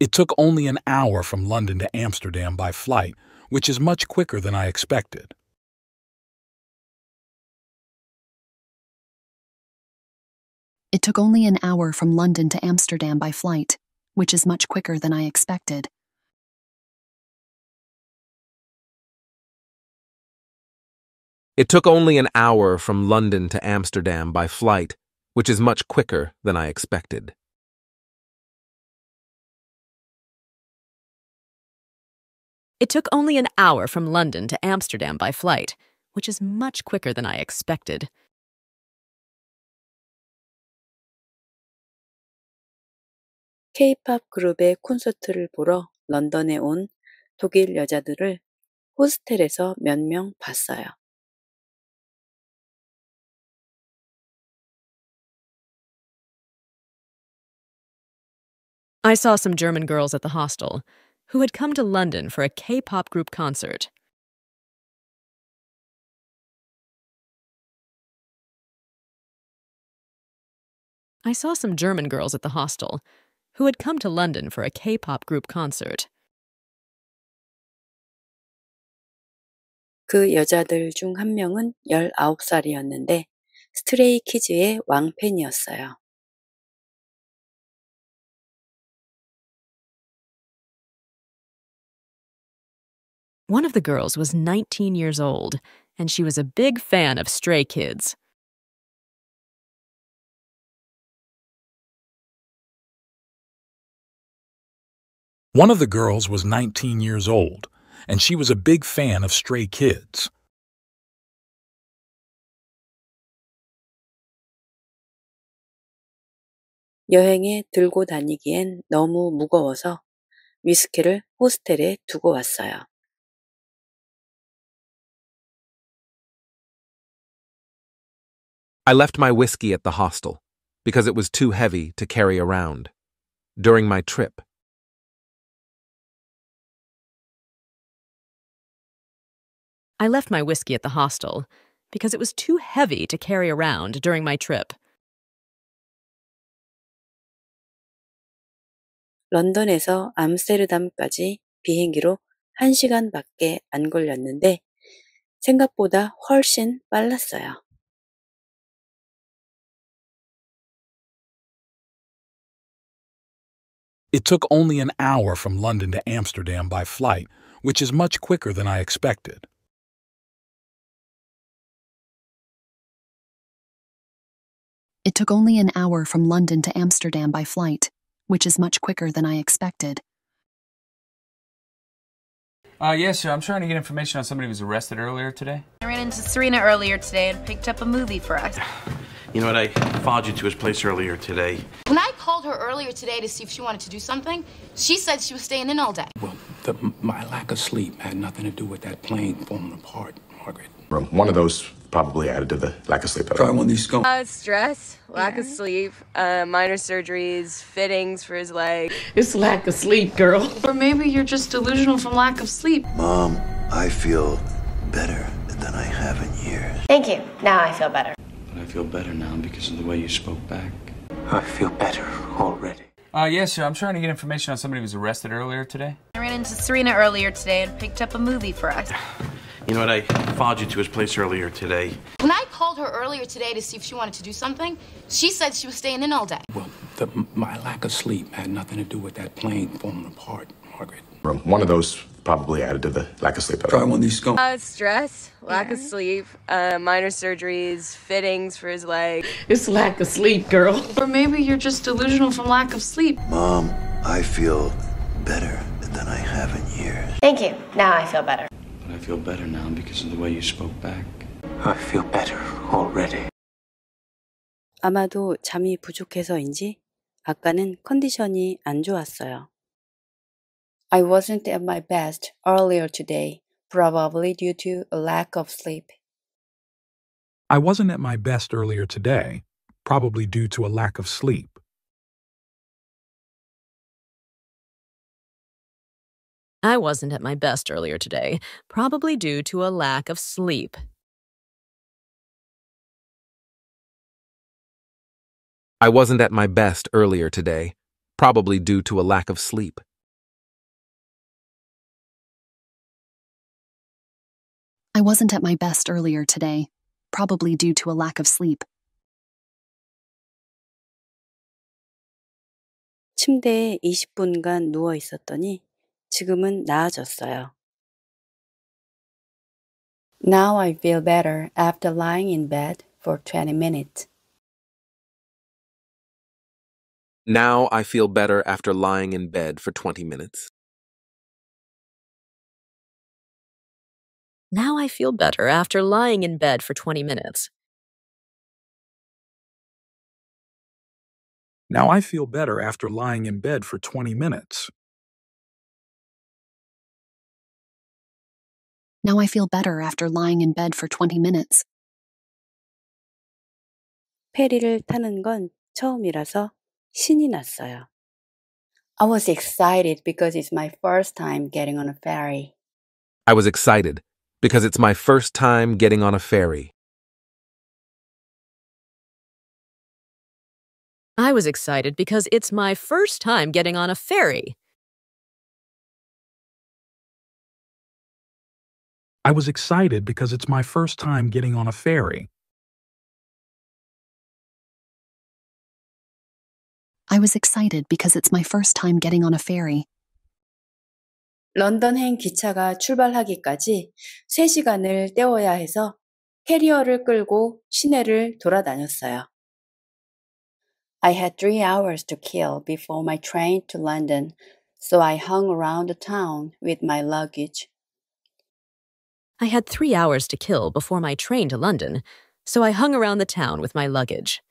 It took only an hour from London to Amsterdam by flight, which is much quicker than I expected. It took only an hour from London to Amsterdam by flight, which is much quicker than I expected. It took only an hour from London to Amsterdam by flight, which is much quicker than I expected. It took only an hour from London to Amsterdam by flight, which is much quicker than I expected. k 그룹의 콘서트를 보러 런던에 온 독일 여자들을 호스텔에서 봤어요. I saw some German girls at the hostel who had come to London for a K pop group concert. I saw some German girls at the hostel who had come to London for a K pop group concert. 그 여자들 중 한 명은 19살이었는데 스트레이 키즈의 왕팬이었어요. One of the girls was 19 years old, and she was a big fan of Stray Kids. One of the girls was 19 years old, and she was a big fan of Stray Kids. 여행에 들고 다니기엔 너무 무거워서 위스키를 호스텔에 두고 왔어요. I left my whiskey at the hostel because it was too heavy to carry around during my trip. I left my whiskey at the hostel because it was too heavy to carry around during my trip. 런던에서 암스테르담까지 비행기로 1시간밖에 안 걸렸는데 생각보다 훨씬 빨랐어요. It took only an hour from London to Amsterdam by flight, which is much quicker than I expected. It took only an hour from London to Amsterdam by flight, which is much quicker than I expected. Uh, yes, sir. I'm trying to get information on somebody who was arrested earlier today. I ran into Serena earlier today and picked up a movie for us. You know what? I followed you to his place earlier today. When I called her earlier today to see if she wanted to do something, she said she was staying in all day. Well, the, my lack of sleep had nothing to do with that plane falling apart, Margaret. One of those probably added to the lack of sleep. Try one of these scones. Uh, stress, lack yeah. of sleep, uh, minor surgeries, fittings for his leg. It's lack of sleep, girl. Or maybe you're just delusional from lack of sleep. Mom, I feel better than I have in years. Thank you. Now I feel better. But I feel better now because of the way you spoke back. I feel better already. Uh, yes, yeah, sir. I'm trying to get information on somebody who was arrested earlier today. I ran into Serena earlier today and picked up a movie for us. You know what? I followed you to his place earlier today. When I called her earlier today to see if she wanted to do something, she said she was staying in all day. Well, the, my lack of sleep had nothing to do with that plane falling apart, Margaret. One of those probably added to the lack of sleep. Try one of these scones. Uh, stress, lack yeah. of sleep, uh, minor surgeries, fittings for his leg. It's lack of sleep, girl. Or maybe you're just delusional from lack of sleep. Mom, I feel better than I have in years. Thank you. Now I feel better. But I feel better now because of the way you spoke back. I feel better already. 아마도 잠이 부족해서인지 아까는 컨디션이 안 좋았어요. I wasn't at my best earlier today, probably due to a lack of sleep. I wasn't at my best earlier today, probably due to a lack of sleep. I wasn't at my best earlier today, probably due to a lack of sleep. I wasn't at my best earlier today, probably due to a lack of sleep. I wasn't at my best earlier today, probably due to a lack of sleep. 침대에 20분간 누워 있었더니 지금은 나아졌어요. Now I feel better after lying in bed for 20 minutes. Now I feel better after lying in bed for 20 minutes. Now I feel better after lying in bed for 20 minutes. Now I feel better after lying in bed for 20 minutes. Now I feel better after lying in bed for 20 minutes. 페리를 타는 건 처음이라서 신이 났어요. I was excited because it's my first time getting on a ferry. I was excited because it's my first time getting on a ferry. I was excited because it's my first time getting on a ferry. I was excited because it's my first time getting on a ferry. I was excited because it's my first time getting on a ferry. 런던행 기차가 출발하기까지 3시간을 때워야 해서 캐리어를 끌고 시내를 돌아다녔어요. I had three hours to kill before my train to London, so I hung around the town with my luggage. I had three hours to kill before my train to London, so I hung around the town with my luggage.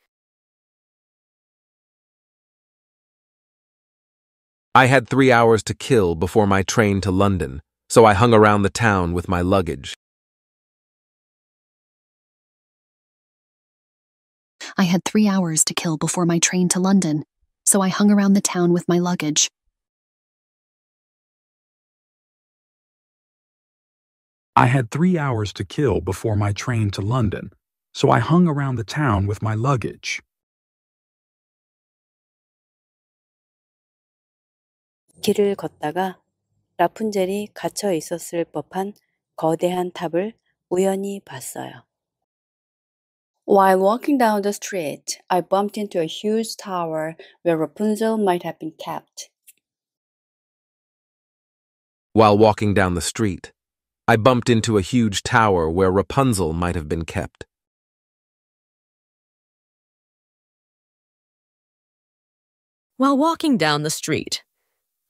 I had three hours to kill before my train to London, so I hung around the town with my luggage. I had three hours to kill before my train to London, so I hung around the town with my luggage. I had three hours to kill before my train to London, so I hung around the town with my luggage. 길을 걷다가 라푼젤이 갇혀 있었을 법한 거대한 탑을 우연히 봤어요. While walking down the street, I bumped into a huge tower where Rapunzel might have been kept. While walking down the street, I bumped into a huge tower where Rapunzel might have been kept. While walking down the street,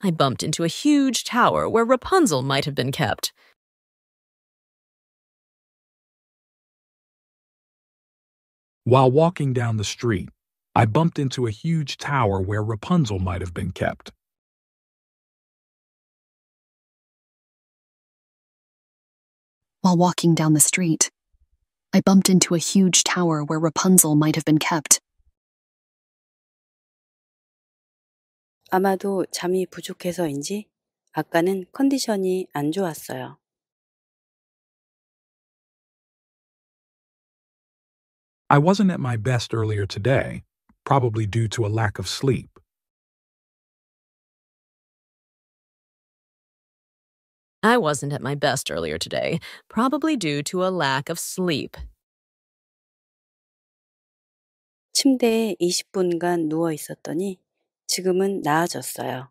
I bumped into a huge tower where Rapunzel might have been kept. While walking down the street, I bumped into a huge tower where Rapunzel might have been kept. While walking down the street, I bumped into a huge tower where Rapunzel might have been kept. 아마도 잠이 부족해서인지 아까는 컨디션이 안 좋았어요. I wasn't at my best earlier today, probably due to a lack of sleep. I wasn't at my best earlier today, probably due to a lack of sleep. 침대에 20분간 누워 있었더니 지금은 나아졌어요.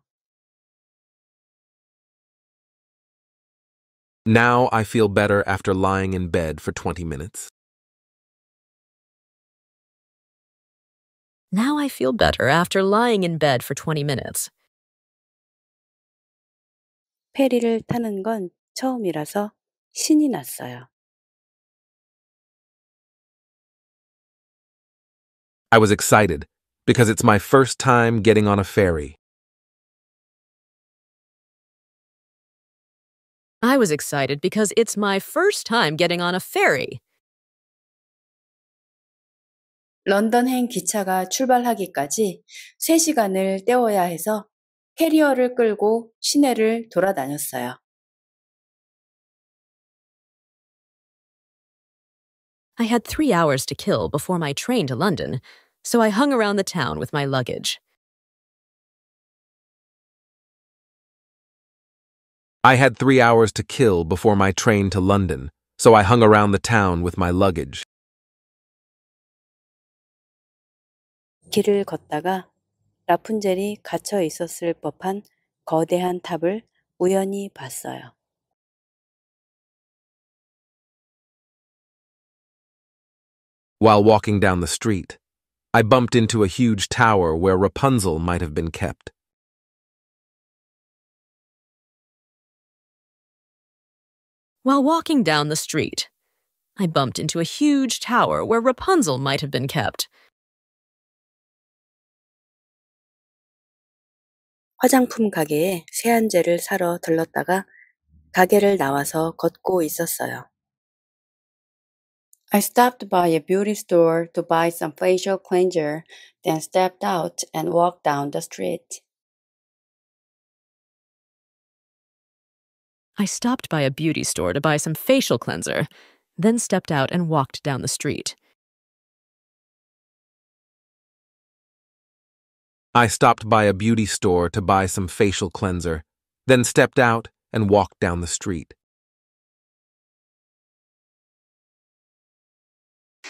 Now I feel better after lying in bed for 20 minutes. Now I feel better after lying in bed for 20 minutes. 페리를 타는 건 처음이라서 신이 났어요. I was excited because it's my first time getting on a ferry. I was excited because it's my first time getting on a ferry. 런던행 기차가 출발하기까지 3시간을 때워야 해서 캐리어를 끌고 시내를 돌아다녔어요. I had three hours to kill before my train to London, so I hung around the town with my luggage. I had three hours to kill before my train to London, so I hung around the town with my luggage. 길을 걷다가 라푼젤이 갇혀 있었을 법한 거대한 탑을 우연히 봤어요. While walking down the street, I bumped into a huge tower where Rapunzel might have been kept. While walking down the street, I bumped into a huge tower where Rapunzel might have been kept. 화장품 가게에 세안제를 사러 들렀다가 가게를 나와서 걷고 있었어요. I stopped by a beauty store to buy some facial cleanser, then stepped out and walked down the street. I stopped by a beauty store to buy some facial cleanser, then stepped out and walked down the street. I stopped by a beauty store to buy some facial cleanser, then stepped out and walked down the street.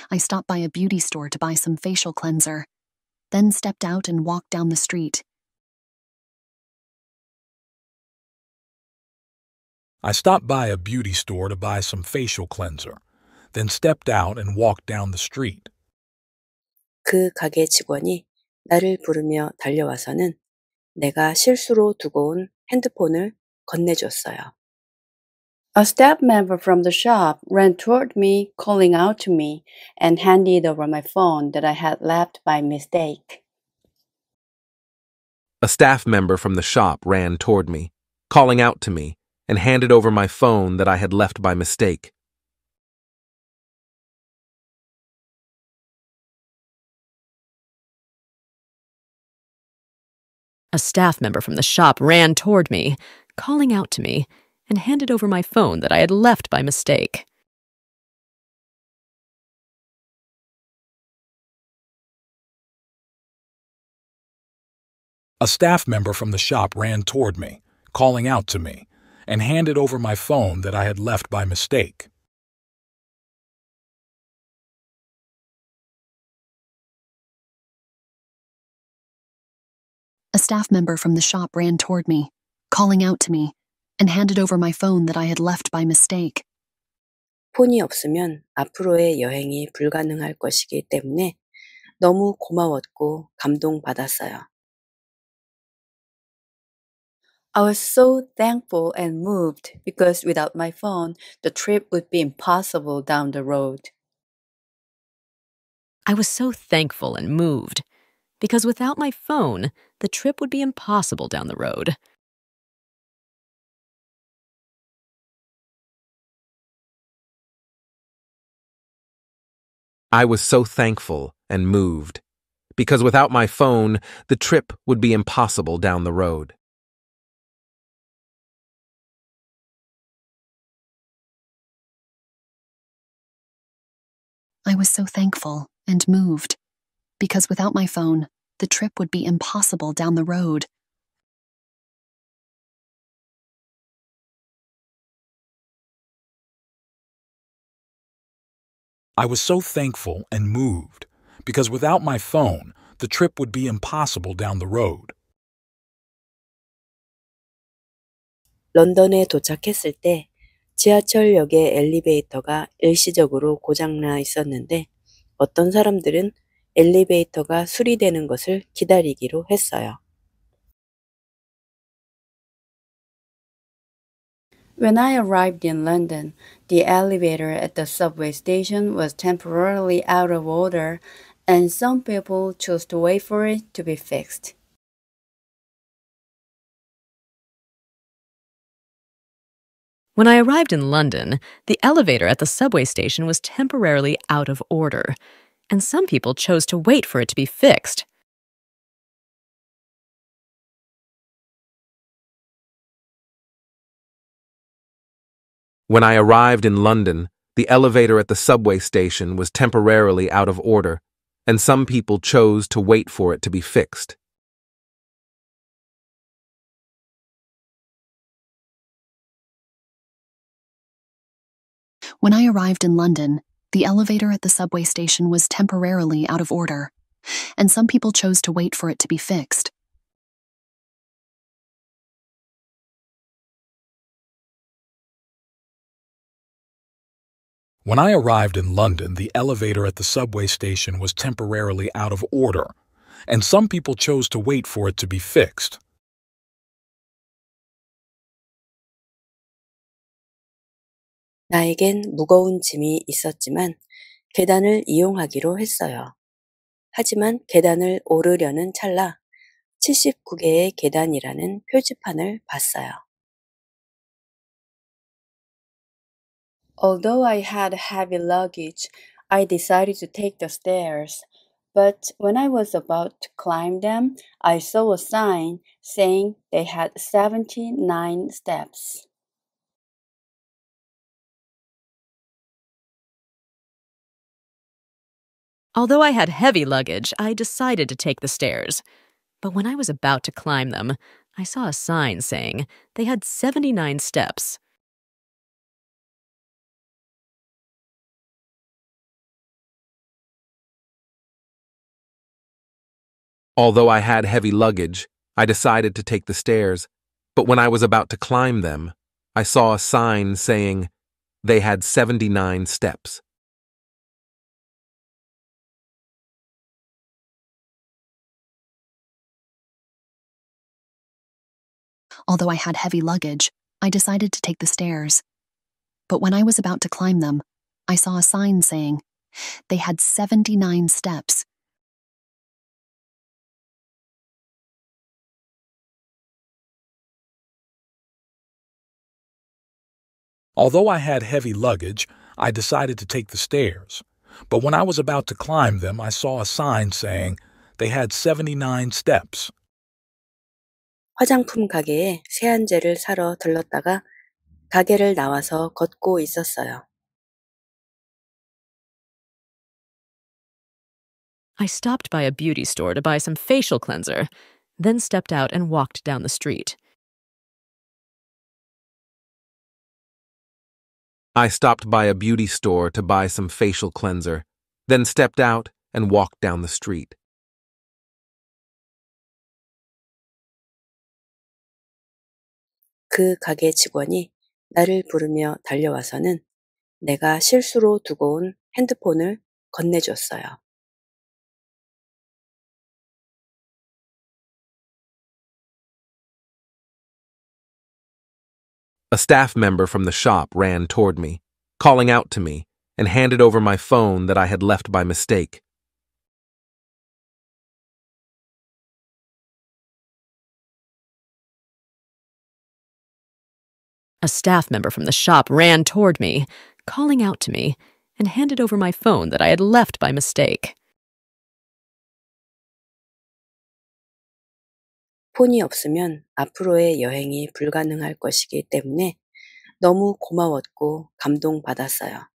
I stopped by a beauty store to buy some facial cleanser, then stepped out and walked down the street. I stopped by a beauty store to buy some facial cleanser, then stepped out and walked down the street. 그 가게 직원이 나를 부르며 달려와서는 내가 실수로 두고 온 핸드폰을 건네줬어요. A staff member from the shop ran toward me, calling out to me, and handed over my phone that I had left by mistake. A staff member from the shop ran toward me, calling out to me, and handed over my phone that I had left by mistake. A staff member from the shop ran toward me, calling out to me, and handed over my phone that I had left by mistake. A staff member from the shop ran toward me, calling out to me, and handed over my phone that I had left by mistake. A staff member from the shop ran toward me, calling out to me, and handed over my phone that I had left by mistake. 폰이 없으면 앞으로의 여행이 불가능할 것이기 때문에 너무 고마웠고 감동받았어요. I was so thankful and moved because without my phone, the trip would be impossible down the road. I was so thankful and moved because without my phone, the trip would be impossible down the road. I was so thankful and moved, because without my phone, the trip would be impossible down the road. I was so thankful and moved, because without my phone, the trip would be impossible down the road. I was so thankful and moved, because without my phone, the trip would be impossible down the road. 런던에 도착했을 때 지하철역의 엘리베이터가 일시적으로 고장나 있었는데 어떤 사람들은 엘리베이터가 수리되는 것을 기다리기로 했어요. When I arrived in London, the elevator at the subway station was temporarily out of order, and some people chose to wait for it to be fixed. When I arrived in London, the elevator at the subway station was temporarily out of order, and some people chose to wait for it to be fixed. When I arrived in London, the elevator at the subway station was temporarily out of order, and some people chose to wait for it to be fixed. When I arrived in London, the elevator at the subway station was temporarily out of order, and some people chose to wait for it to be fixed. When I arrived in London, the elevator at the subway station was temporarily out of order, and some people chose to wait for it to be fixed. 나에겐 무거운 짐이 있었지만 계단을 이용하기로 했어요. 하지만 계단을 오르려는 찰나 79개의 계단이라는 표지판을 봤어요. Although I had heavy luggage, I decided to take the stairs. But when I was about to climb them, I saw a sign saying they had 79 steps. Although I had heavy luggage, I decided to take the stairs. But when I was about to climb them, I saw a sign saying they had 79 steps. Although I had heavy luggage, I decided to take the stairs, but when I was about to climb them, I saw a sign saying they had 79 steps. Although I had heavy luggage, I decided to take the stairs. But when I was about to climb them, I saw a sign saying they had 79 steps. Although I had heavy luggage, I decided to take the stairs. But when I was about to climb them, I saw a sign saying they had 79 steps. 화장품 가게에 세안제를 사러 들렀다가 가게를 나와서 걷고 있었어요. I stopped by a beauty store to buy some facial cleanser, then stepped out and walked down the street. I stopped by a beauty store to buy some facial cleanser, then stepped out and walked down the street. 그 가게 직원이 나를 부르며 달려와서는 내가 실수로 두고 온 핸드폰을 건네줬어요. A staff member from the shop ran toward me, calling out to me, and handed over my phone that I had left by mistake. A staff member from the shop ran toward me, calling out to me, and handed over my phone that I had left by mistake. 폰이 없으면 앞으로의 여행이 불가능할 것이기 때문에 너무 고마웠고 감동받았어요.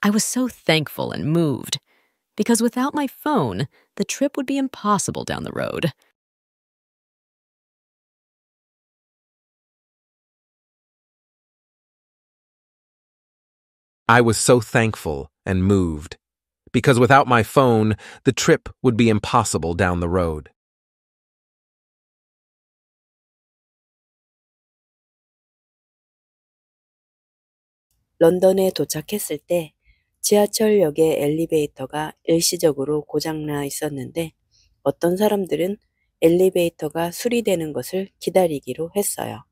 I was so thankful and moved because without my phone, the trip would be impossible down the road. I was so thankful and moved, because without my phone, the trip would be impossible down the road. 런던에 도착했을 때 지하철역의 엘리베이터가 일시적으로 고장나 있었는데 어떤 사람들은 엘리베이터가 수리되는 것을 기다리기로 했어요.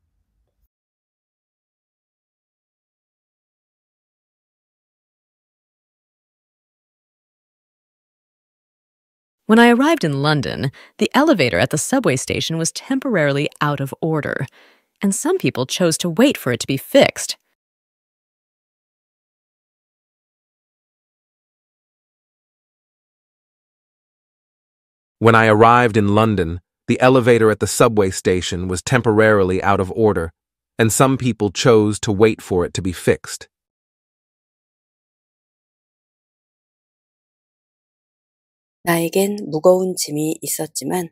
When I arrived in London, the elevator at the subway station was temporarily out of order, and some people chose to wait for it to be fixed. When I arrived in London, the elevator at the subway station was temporarily out of order, and some people chose to wait for it to be fixed. 나에겐 무거운 짐이 있었지만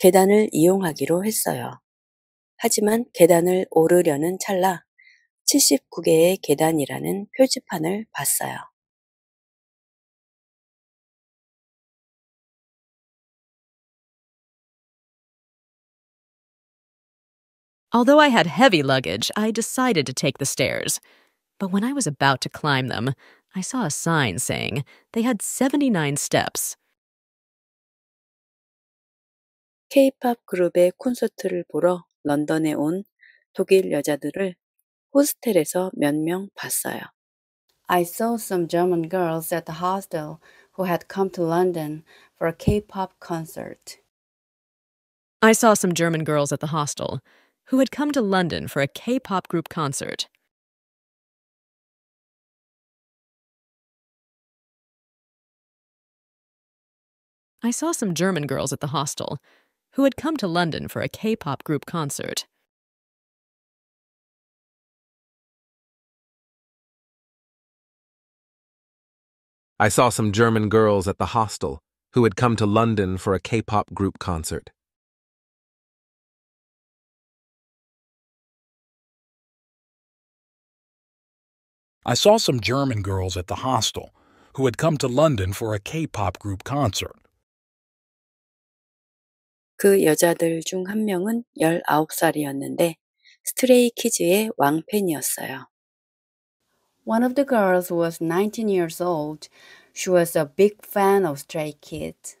계단을 이용하기로 했어요. 하지만 계단을 오르려는 찰나 79개의 계단이라는 표지판을 봤어요. Although I had heavy luggage, I decided to take the stairs. But when I was about to climb them, I saw a sign saying they had 79 steps. 그룹의 콘서트를 보러 런던에 온 독일 여자들을 호스텔에서 봤어요. I saw some German girls at the hostel who had come to London for a K-pop concert. I saw some German girls at the hostel who had come to London for a K-pop group concert. I saw some German girls at the hostel who had come to London for a K pop group concert. I saw some German girls at the hostel who had come to London for a K pop group concert. I saw some German girls at the hostel who had come to London for a K pop group concert. 그 여자들 중 한 명은 19살이었는데 스트레이 키즈의 왕팬이었어요. One of the girls was 19 years old. She was a big fan of Stray Kids.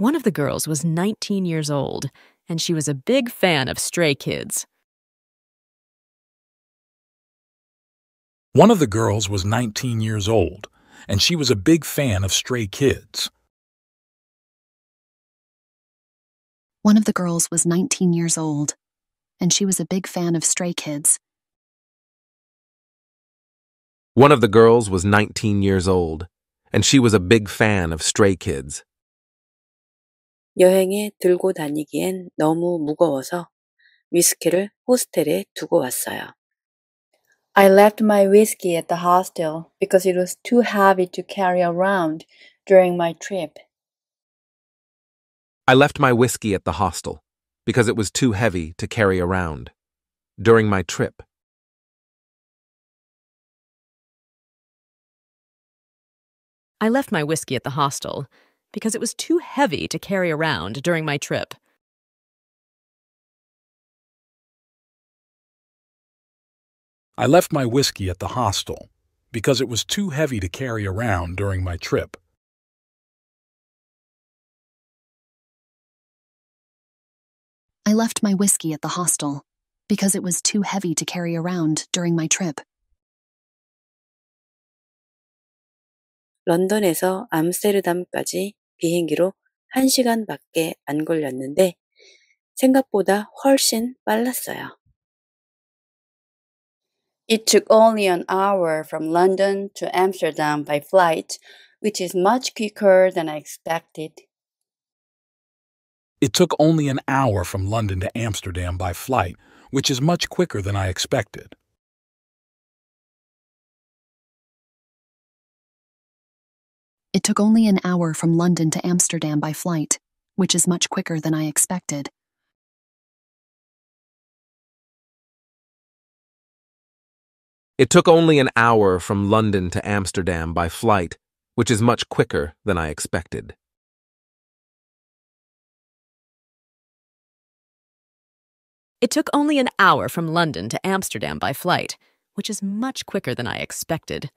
One of the girls was 19 years old, and she was a big fan of Stray Kids. One of the girls was 19 years old, and she was a big fan of Stray Kids. One of the girls was 19 years old, and she was a big fan of Stray Kids. One of the girls was 19 years old, and she was a big fan of Stray Kids. 여행에 들고 다니기엔 너무 무거워서 위스키를 호스텔에 두고 왔어요. I left my whiskey at the hostel because it was too heavy to carry around during my trip. I left my whiskey at the hostel because it was too heavy to carry around during my trip. I left my whiskey at the hostel because it was too heavy to carry around during my trip. I left my whiskey at the hostel because it was too heavy to carry around during my trip. I left my whiskey at the hostel because it was too heavy to carry around during my trip. 런던에서 암스테르담까지 비행기로 1시간밖에 안 걸렸는데 생각보다 훨씬 빨랐어요. It took only an hour from London to Amsterdam by flight, which is much quicker than I expected. It took only an hour from London to Amsterdam by flight, which is much quicker than I expected. It took only an hour from London to Amsterdam by flight, which is much quicker than I expected. It took only an hour from London to Amsterdam by flight, which is much quicker than I expected. It took only an hour from London to Amsterdam by flight, which is much quicker than I expected.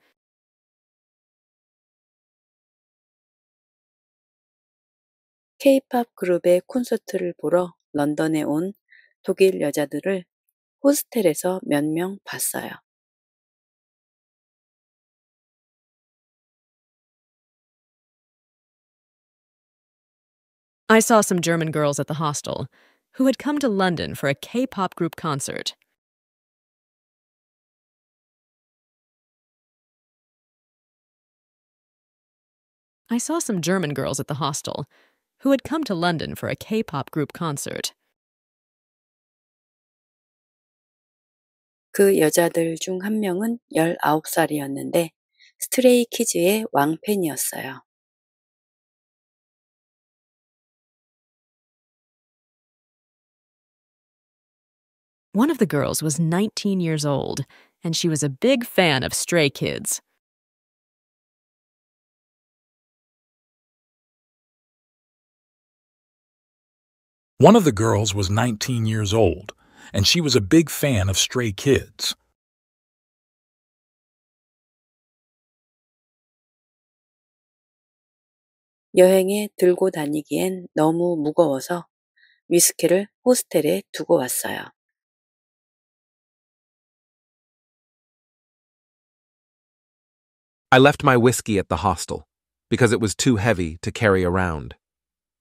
k 그룹의 콘서트를 보러 런던에 온 독일 여자들을 호스텔에서 봤어요. I saw some German girls at the hostel who had come to London for a K pop group concert. I saw some German girls at the hostel who had come to London for a K pop group concert. 그 여자들 중 한 명은 19살이었는데 스트레이 키즈의 왕팬이었어요. One of the girls was 19 years old, and she was a big fan of Stray Kids. One of the girls was 19 years old, and she was a big fan of Stray Kids. 여행에 들고 다니기엔 너무 무거워서 위스키를 호스텔에 두고 왔어요. I left my whiskey at the hostel because it was too heavy to carry around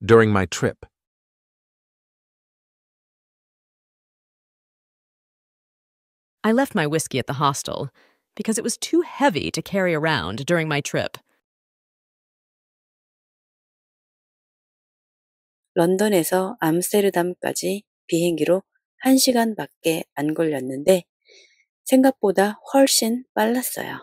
during my trip. I left my whiskey at the hostel because it was too heavy to carry around during my trip. 런던에서 암스테르담까지 비행기로 1시간밖에 안 걸렸는데 생각보다 훨씬 빨랐어요.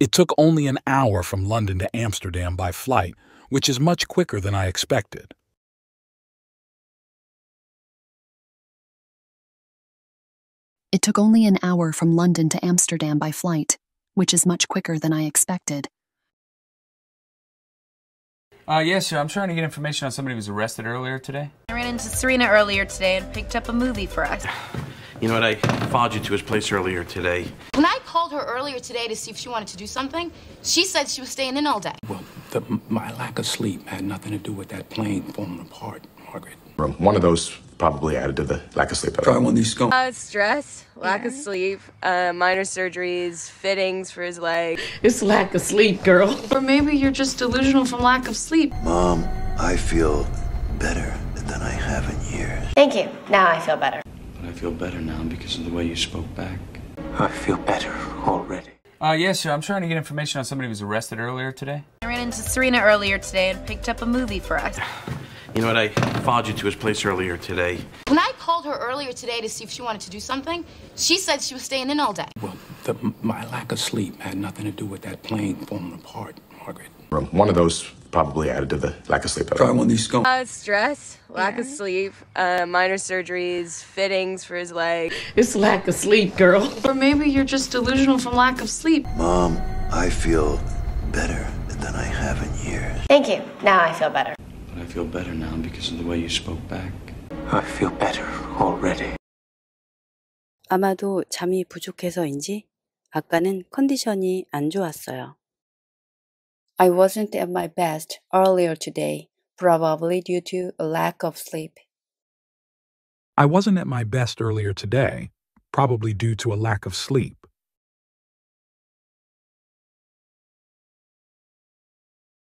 It took only an hour from London to Amsterdam by flight, which is much quicker than I expected. It took only an hour from London to Amsterdam by flight, which is much quicker than I expected. Uh, yes, yeah, sir. I'm trying to get information on somebody who was arrested earlier today. I ran into Serena earlier today and picked up a movie for us. You know what? I followed you to his place earlier today. When I called her earlier today to see if she wanted to do something. She said she was staying in all day. Well, the, my lack of sleep had nothing to do with that plane falling apart, Margaret. One of those probably added to the lack of sleep. Try one of these scones. Uh, stress, lack yeah. of sleep, uh, minor surgeries, fittings for his leg. It's lack of sleep, girl. Or maybe you're just delusional from lack of sleep. Mom, I feel better than I have in years. Thank you. Now I feel better. But I feel better now because of the way you spoke back. I feel better already. Uh, yes, sir. I'm trying to get information on somebody who was arrested earlier today. I ran into Serena earlier today and picked up a movie for us. You know what? I followed you to his place earlier today. When I called her earlier today to see if she wanted to do something, she said she was staying in all day. Well, the, my lack of sleep had nothing to do with that plane falling apart, Margaret. One of those probably added to the lack of sleep. Probably one of these scones. Uh, stress, lack yeah. of sleep, uh, minor surgeries, fittings for his leg. It's lack of sleep, girl. Or maybe you're just delusional from lack of sleep. Mom, I feel better than I have in years. Thank you. Now I feel better. But I feel better now because of the way you spoke back. I feel better already. 아마도 잠이 부족해서인지 아까는 컨디션이 안 좋았어요. I wasn't at my best earlier today, probably due to a lack of sleep. I wasn't at my best earlier today, probably due to a lack of sleep.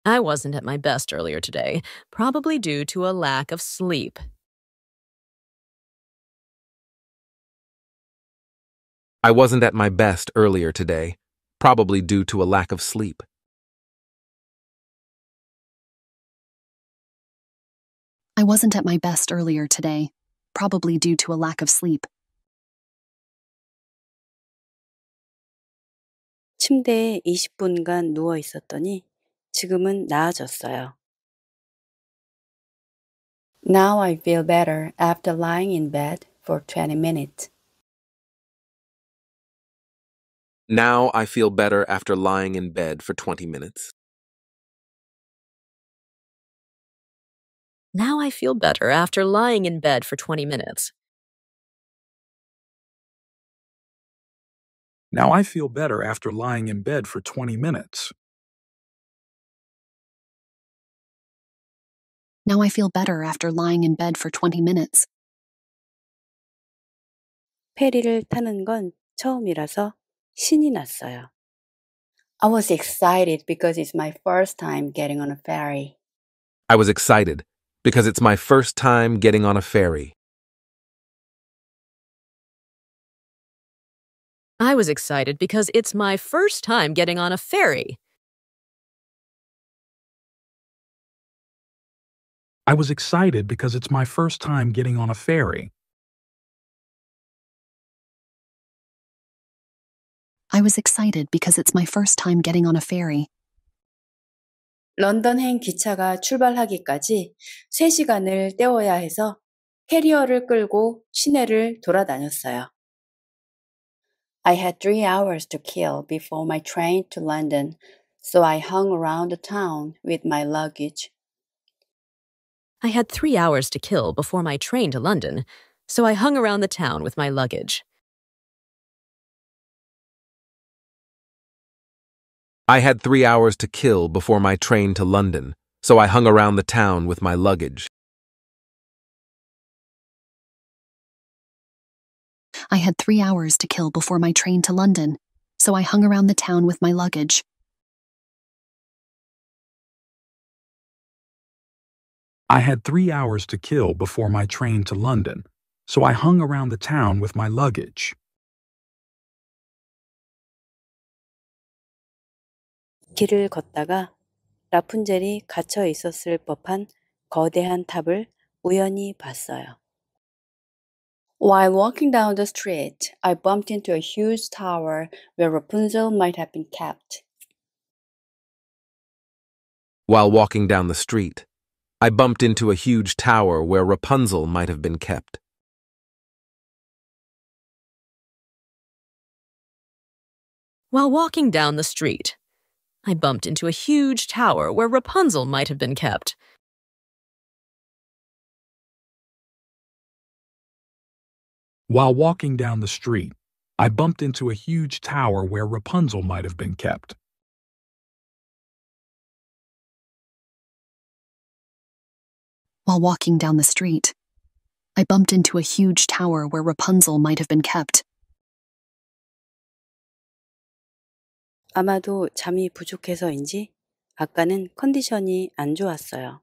I wasn't at my best earlier today, probably due to a lack of sleep. I wasn't at my best earlier today, probably due to a lack of sleep. I wasn't at my best earlier today, probably due to a lack of sleep. 침대에 20분간 누워 있었더니 지금은 나아졌어요. Now I feel better after lying in bed for 20 minutes. Now I feel better after lying in bed for 20 minutes. Now I feel better after lying in bed for 20 minutes. Now I feel better after lying in bed for 20 minutes. Now I feel better after lying in bed for 20 minutes. 페리를 타는 건 처음이라서 신이 났어요. I was excited because it's my first time getting on a ferry. I was excited because it's my first time getting on a ferry. I was excited because it's my first time getting on a ferry. I was excited because it's my first time getting on a ferry. I was excited because it's my first time getting on a ferry. 런던행 기차가 출발하기까지 3시간을 때워야 해서 캐리어를 끌고 시내를 돌아다녔어요. I had three hours to kill before my train to London, so I hung around the town with my luggage. I had three hours to kill before my train to London, so I hung around the town with my luggage. I had three hours to kill before my train to London, so I hung around the town with my luggage. I had three hours to kill before my train to London, so I hung around the town with my luggage. I had three hours to kill before my train to London, so I hung around the town with my luggage. 길을 걷다가 라푼젤이 갇혀 있었을 법한 거대한 탑을 우연히 봤어요. While walking down the street, I bumped into a huge tower where Rapunzel might have been kept. While walking down the street, I bumped into a huge tower where Rapunzel might have been kept. While walking down the street, I bumped into a huge tower where Rapunzel might have been kept. While walking down the street, I bumped into a huge tower where Rapunzel might have been kept. While walking down the street, I bumped into a huge tower where Rapunzel might have been kept. 아마도 잠이 부족해서인지 아까는 컨디션이 안 좋았어요.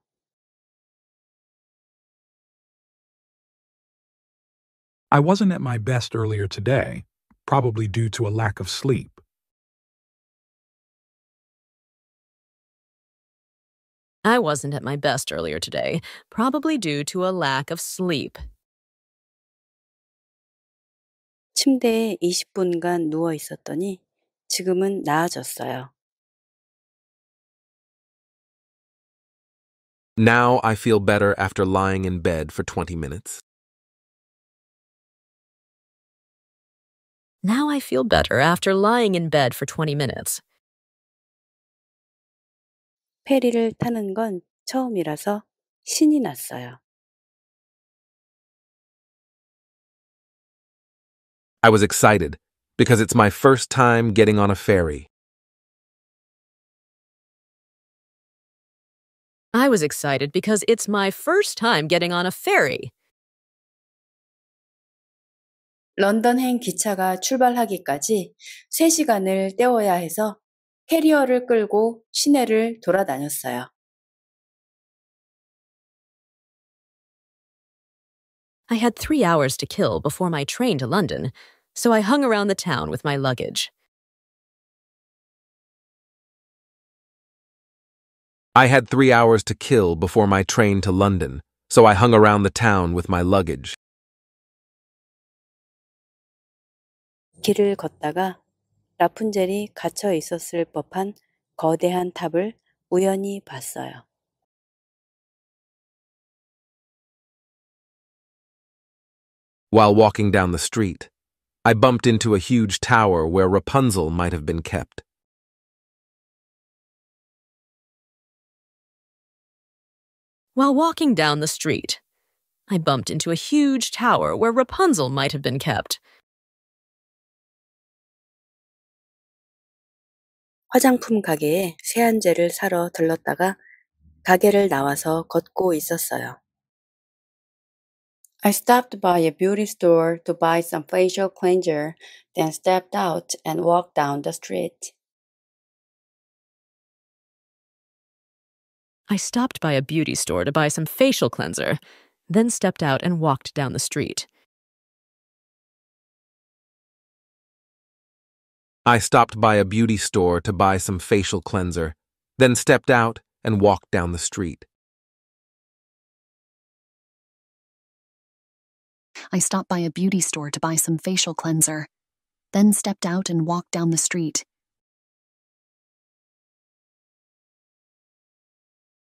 I wasn't at my best earlier today, probably due to a lack of sleep. I wasn't at my best earlier today, probably due to a lack of sleep. 침대에 20분간 누워 있었더니 지금은 나아졌어요. Now I feel better after lying in bed for 20 minutes. Now I feel better after lying in bed for 20 minutes. 페리를 타는 건 처음이라서 신이 났어요. I was excited because it's my first time getting on a ferry. I was excited because it's my first time getting on a ferry. 런던행 기차가 출발하기까지 3시간을 때워야 해서 캐리어를 끌고 시내를 돌아다녔어요. I had three hours to kill before my train to London, so I hung around the town with my luggage. I had three hours to kill before my train to London, so I hung around the town with my luggage. 길을 걷다가 라푼젤이 갇혀 있었을 법한 거대한 탑을 우연히 봤어요. While walking down the street, I bumped into a huge tower where Rapunzel might have been kept. While walking down the street, I bumped into a huge tower where Rapunzel might have been kept. 화장품 가게에 세안제를 사러 들렀다가 가게를 나와서 걷고 있었어요. I stopped by a beauty store to buy some facial cleanser, then stepped out and walked down the street. I stopped by a beauty store to buy some facial cleanser, then stepped out and walked down the street. I stopped by a beauty store to buy some facial cleanser, then stepped out and walked down the street. I stopped by a beauty store to buy some facial cleanser, then stepped out and walked down the street.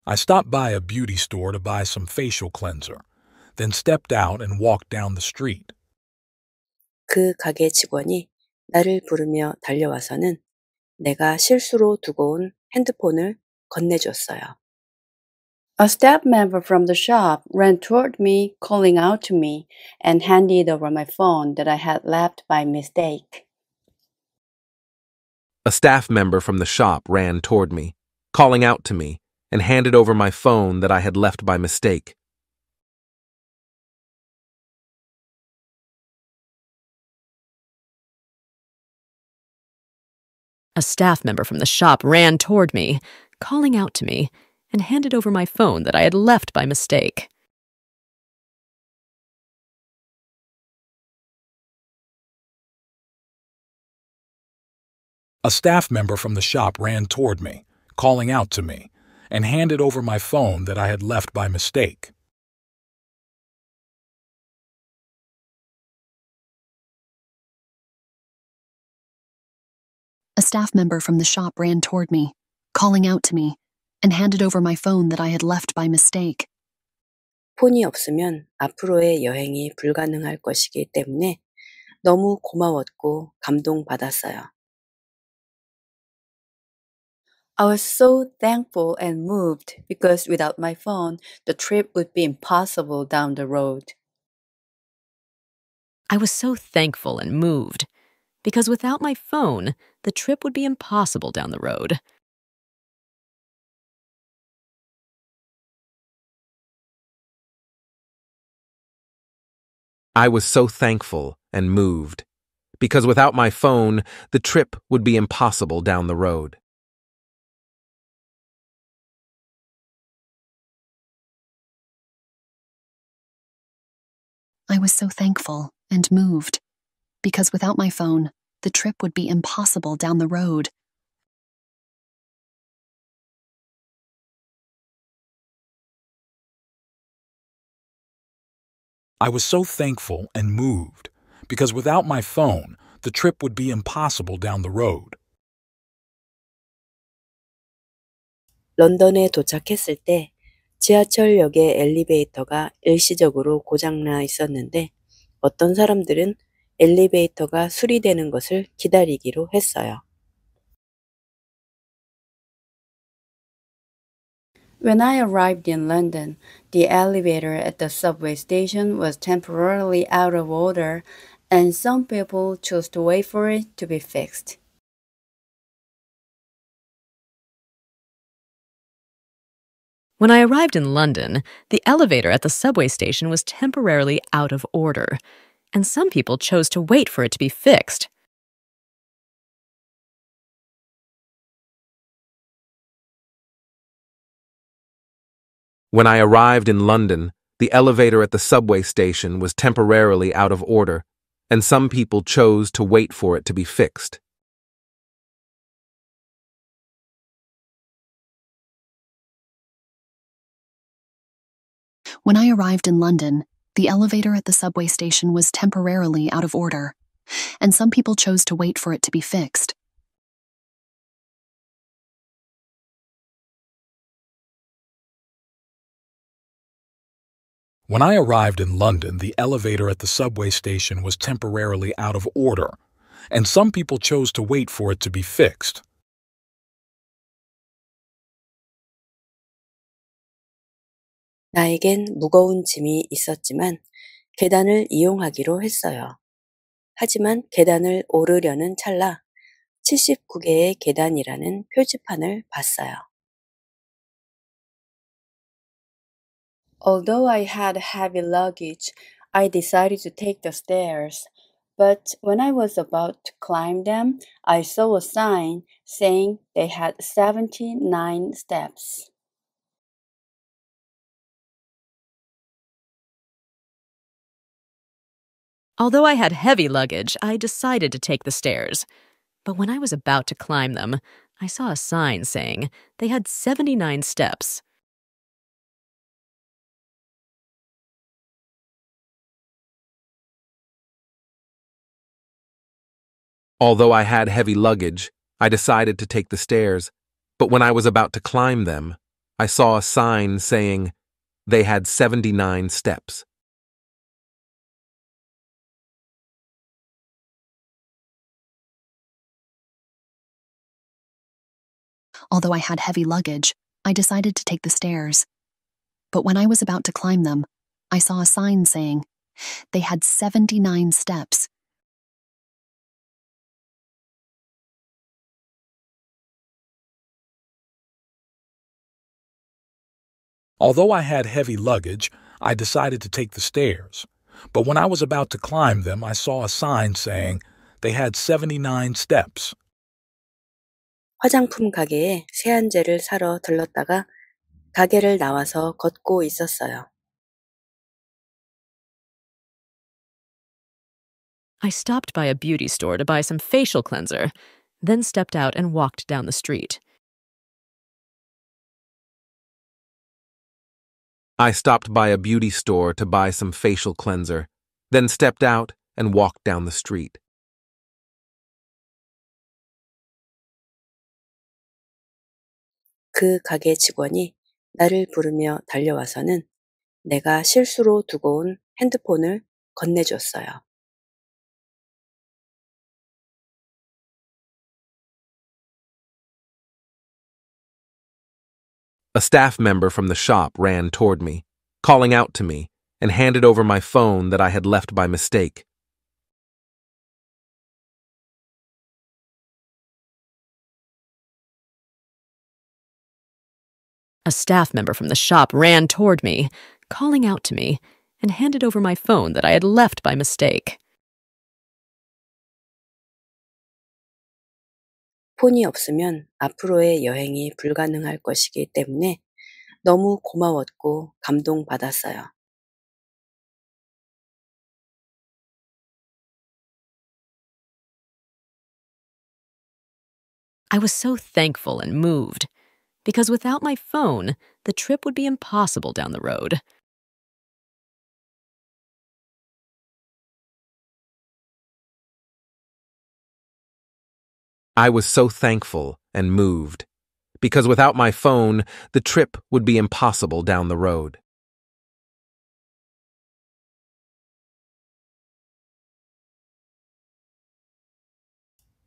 I stopped by a beauty store to buy some facial cleanser, then stepped out and walked down the street. 그 가게 직원이 나를 부르며 달려와서는 내가 실수로 두고 온 핸드폰을 건네줬어요. A staff member from the shop ran toward me, calling out to me, and handed over my phone that I had left by mistake. A staff member from the shop ran toward me, calling out to me, and handed over my phone that I had left by mistake. A staff member from the shop ran toward me, calling out to me, and handed over my phone that I had left by mistake. A staff member from the shop ran toward me, calling out to me, and handed over my phone that I had left by mistake. A staff member from the shop ran toward me, calling out to me, and handed over my phone that I had left by mistake. 폰이 없으면 앞으로의 여행이 불가능할 것이기 때문에 너무 고마웠고 감동받았어요. I was so thankful and moved because without my phone, the trip would be impossible down the road. I was so thankful and moved because without my phone, the trip would be impossible down the road. I was so thankful and moved, because without my phone, the trip would be impossible down the road. I was so thankful and moved, because without my phone, the trip would be impossible down the road. I was so thankful and moved, because without my phone, the trip would be impossible down the road. 런던에 도착했을 때 지하철역의 엘리베이터가 일시적으로 고장나 있었는데 어떤 사람들은 엘리베이터가 수리되는 것을 기다리기로 했어요. When I arrived in London, the elevator at the subway station was temporarily out of order, and some people chose to wait for it to be fixed. When I arrived in London, the elevator at the subway station was temporarily out of order, and some people chose to wait for it to be fixed. When I arrived in London, the elevator at the subway station was temporarily out of order, and some people chose to wait for it to be fixed. When I arrived in London, the elevator at the subway station was temporarily out of order, and some people chose to wait for it to be fixed. When I arrived in London, the elevator at the subway station was temporarily out of order, and some people chose to wait for it to be fixed. 나에겐 무거운 짐이 있었지만 계단을 이용하기로 했어요. 하지만 계단을 오르려는 찰나 79개의 계단이라는 표지판을 봤어요. Although I had heavy luggage, I decided to take the stairs. But when I was about to climb them, I saw a sign saying they had 79 steps. Although I had heavy luggage, I decided to take the stairs. But when I was about to climb them, I saw a sign saying they had 79 steps. Although I had heavy luggage, I decided to take the stairs, but when I was about to climb them, I saw a sign saying they had 79 steps. Although I had heavy luggage, I decided to take the stairs. But when I was about to climb them, I saw a sign saying they had 79 steps. Although I had heavy luggage, I decided to take the stairs. But when I was about to climb them, I saw a sign saying they had 79 steps. 화장품 가게에 세안제를 사러 들렀다가 가게를 나와서 걷고 있었어요. I stopped by a beauty store to buy some facial cleanser, then stepped out and walked down the street. I stopped by a beauty store to buy some facial cleanser, then stepped out and walked down the street. 그 가게 직원이 나를 부르며 달려와서는 내가 실수로 두고 온 핸드폰을 건네줬어요. A staff member from the shop ran toward me, calling out to me, and handed over my phone that I had left by mistake. A staff member from the shop ran toward me, calling out to me, and handed over my phone that I had left by mistake. 폰이 없으면 앞으로의 여행이 불가능할 것이기 때문에 너무 고마웠고 감동받았어요. I was so thankful and moved because without my phone, the trip would be impossible down the road. I was so thankful and moved, because without my phone, the trip would be impossible down the road.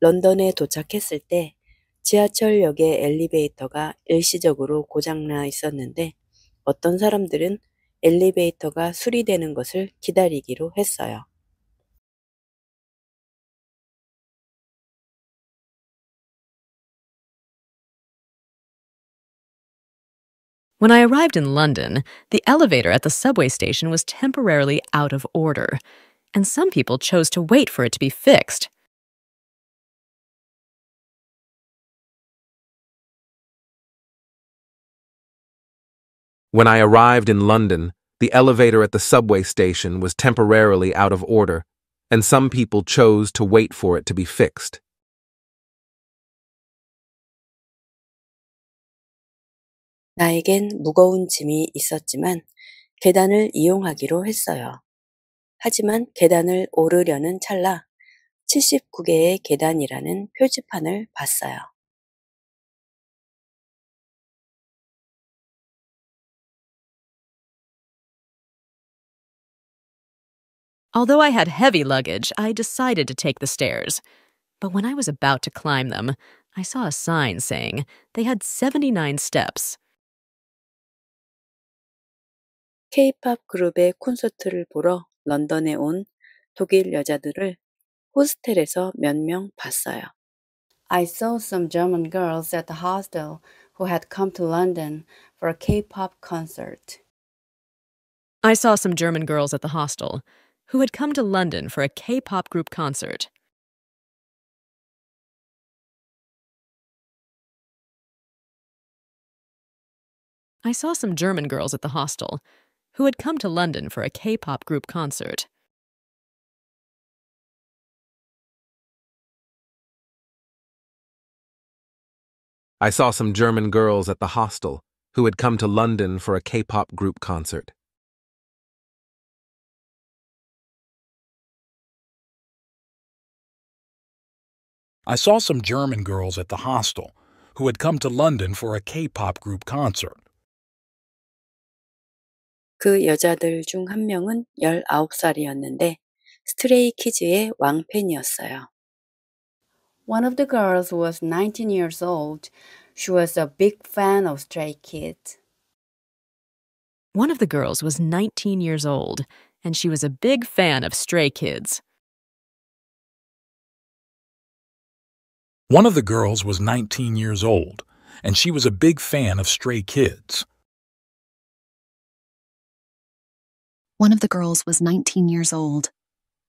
런던에 도착했을 때 지하철역의 엘리베이터가 일시적으로 고장나 있었는데 어떤 사람들은 엘리베이터가 수리되는 것을 기다리기로 했어요. When I arrived in London, the elevator at the subway station was temporarily out of order, and some people chose to wait for it to be fixed. When I arrived in London, the elevator at the subway station was temporarily out of order, and some people chose to wait for it to be fixed. 나에겐 무거운 짐이 있었지만 계단을 이용하기로 했어요. 하지만 계단을 오르려는 찰나 79개의 계단이라는 표지판을 봤어요. Although I had heavy luggage, I decided to take the stairs. But when I was about to climb them, I saw a sign saying they had 79 steps. 그룹의 콘서트를 보러 런던에 온 독일 여자들을 호스텔에서 봤어요. I saw some German girls at the hostel who had come to London for a K-pop concert. I saw some German girls at the hostel who had come to London for a K-pop group concert. I saw some German girls at the hostel who had come to London for a K pop group concert. I saw some German girls at the hostel who had come to London for a K pop group concert. I saw some German girls at the hostel who had come to London for a K pop group concert. 그 여자들 명은 19살이었는데 스트레이 키즈의 왕팬이었어요. One of the girls was 19 years old. She was a big fan of Stray Kids. One of the girls was 19 years old, and she was a big fan of Stray Kids. One of the girls was 19 years old, and she was a big fan of Stray Kids. One of the girls was 19 years old,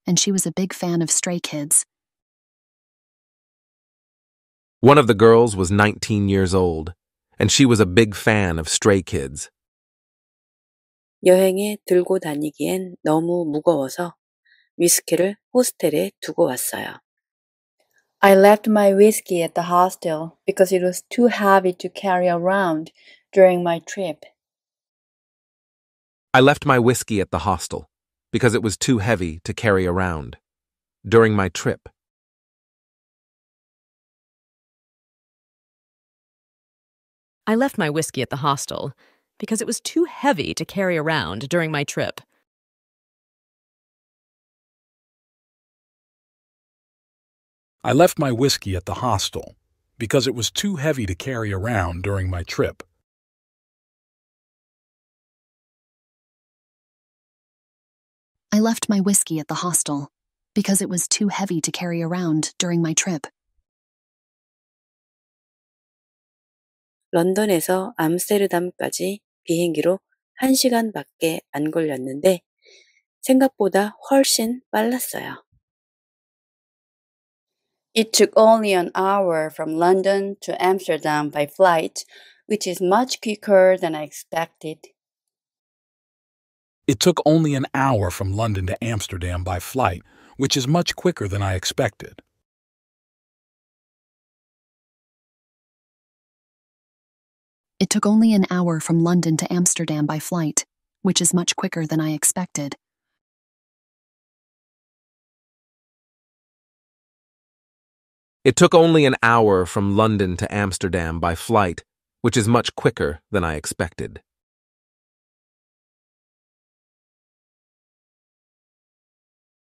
and she was a big fan of Stray Kids. One of the girls was 19 years old, and she was a big fan of Stray Kids. 여행에 들고 다니기엔 너무 무거워서 위스키를 호스텔에 두고 왔어요. I left my whiskey at the hostel because it was too heavy to carry around during my trip. I left my whiskey at the hostel because it was too heavy to carry around during my trip. I left my whiskey at the hostel because it was too heavy to carry around during my trip. I left my whiskey at the hostel because it was too heavy to carry around during my trip. I left my whiskey at the hostel because it was too heavy to carry around during my trip. 런던에서 암스테르담까지 비행기로 1시간밖에 안 걸렸는데 생각보다 훨씬 빨랐어요. It took only an hour from London to Amsterdam by flight, which is much quicker than I expected. It took only an hour from London to Amsterdam by flight, which is much quicker than I expected. It took only an hour from London to Amsterdam by flight, which is much quicker than I expected. It took only an hour from London to Amsterdam by flight, which is much quicker than I expected.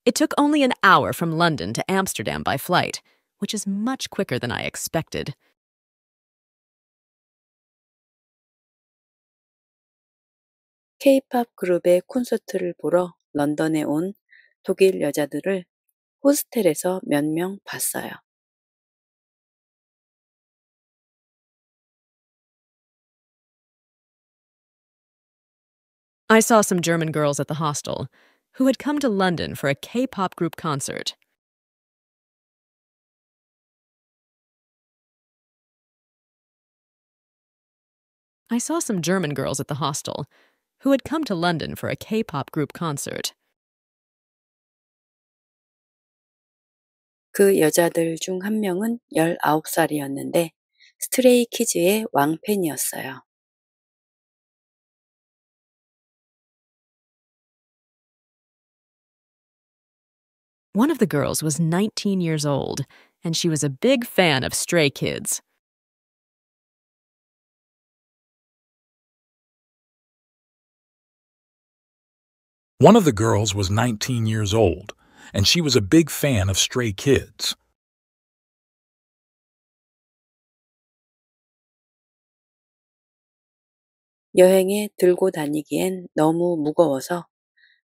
It took only an hour from London to Amsterdam by flight, which is much quicker than I expected. k 그룹의 콘서트를 보러 런던에 온 독일 여자들을 호스텔에서 봤어요. I saw some German girls at the hostel who had come to London for a K pop group concert. I saw some German girls at the hostel who had come to London for a K pop group concert. 그 여자들 중 한 명은 19살이었는데 스트레이 키즈의 왕팬이었어요. One of the girls was 19 years old, and she was a big fan of Stray Kids. One of the girls was 19 years old, and she was a big fan of Stray Kids. 여행에 들고 다니기엔 너무 무거워서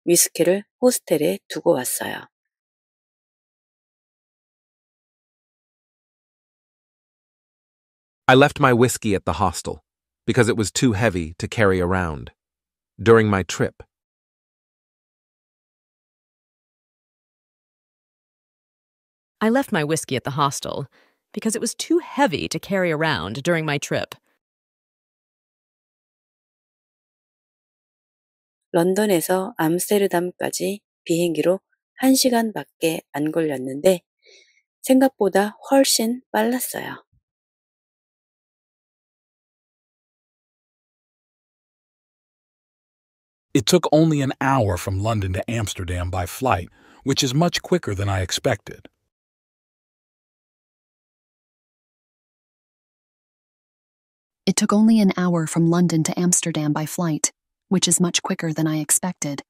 위스키를 호스텔에 두고 왔어요. I left my whiskey at the hostel because it was too heavy to carry around during my trip. I left my whiskey at the hostel because it was too heavy to carry around during my trip. 런던에서 암스테르담까지 비행기로 1시간밖에 안 걸렸는데 생각보다 훨씬 빨랐어요. It took only an hour from London to Amsterdam by flight, which is much quicker than I expected. It took only an hour from London to Amsterdam by flight, which is much quicker than I expected.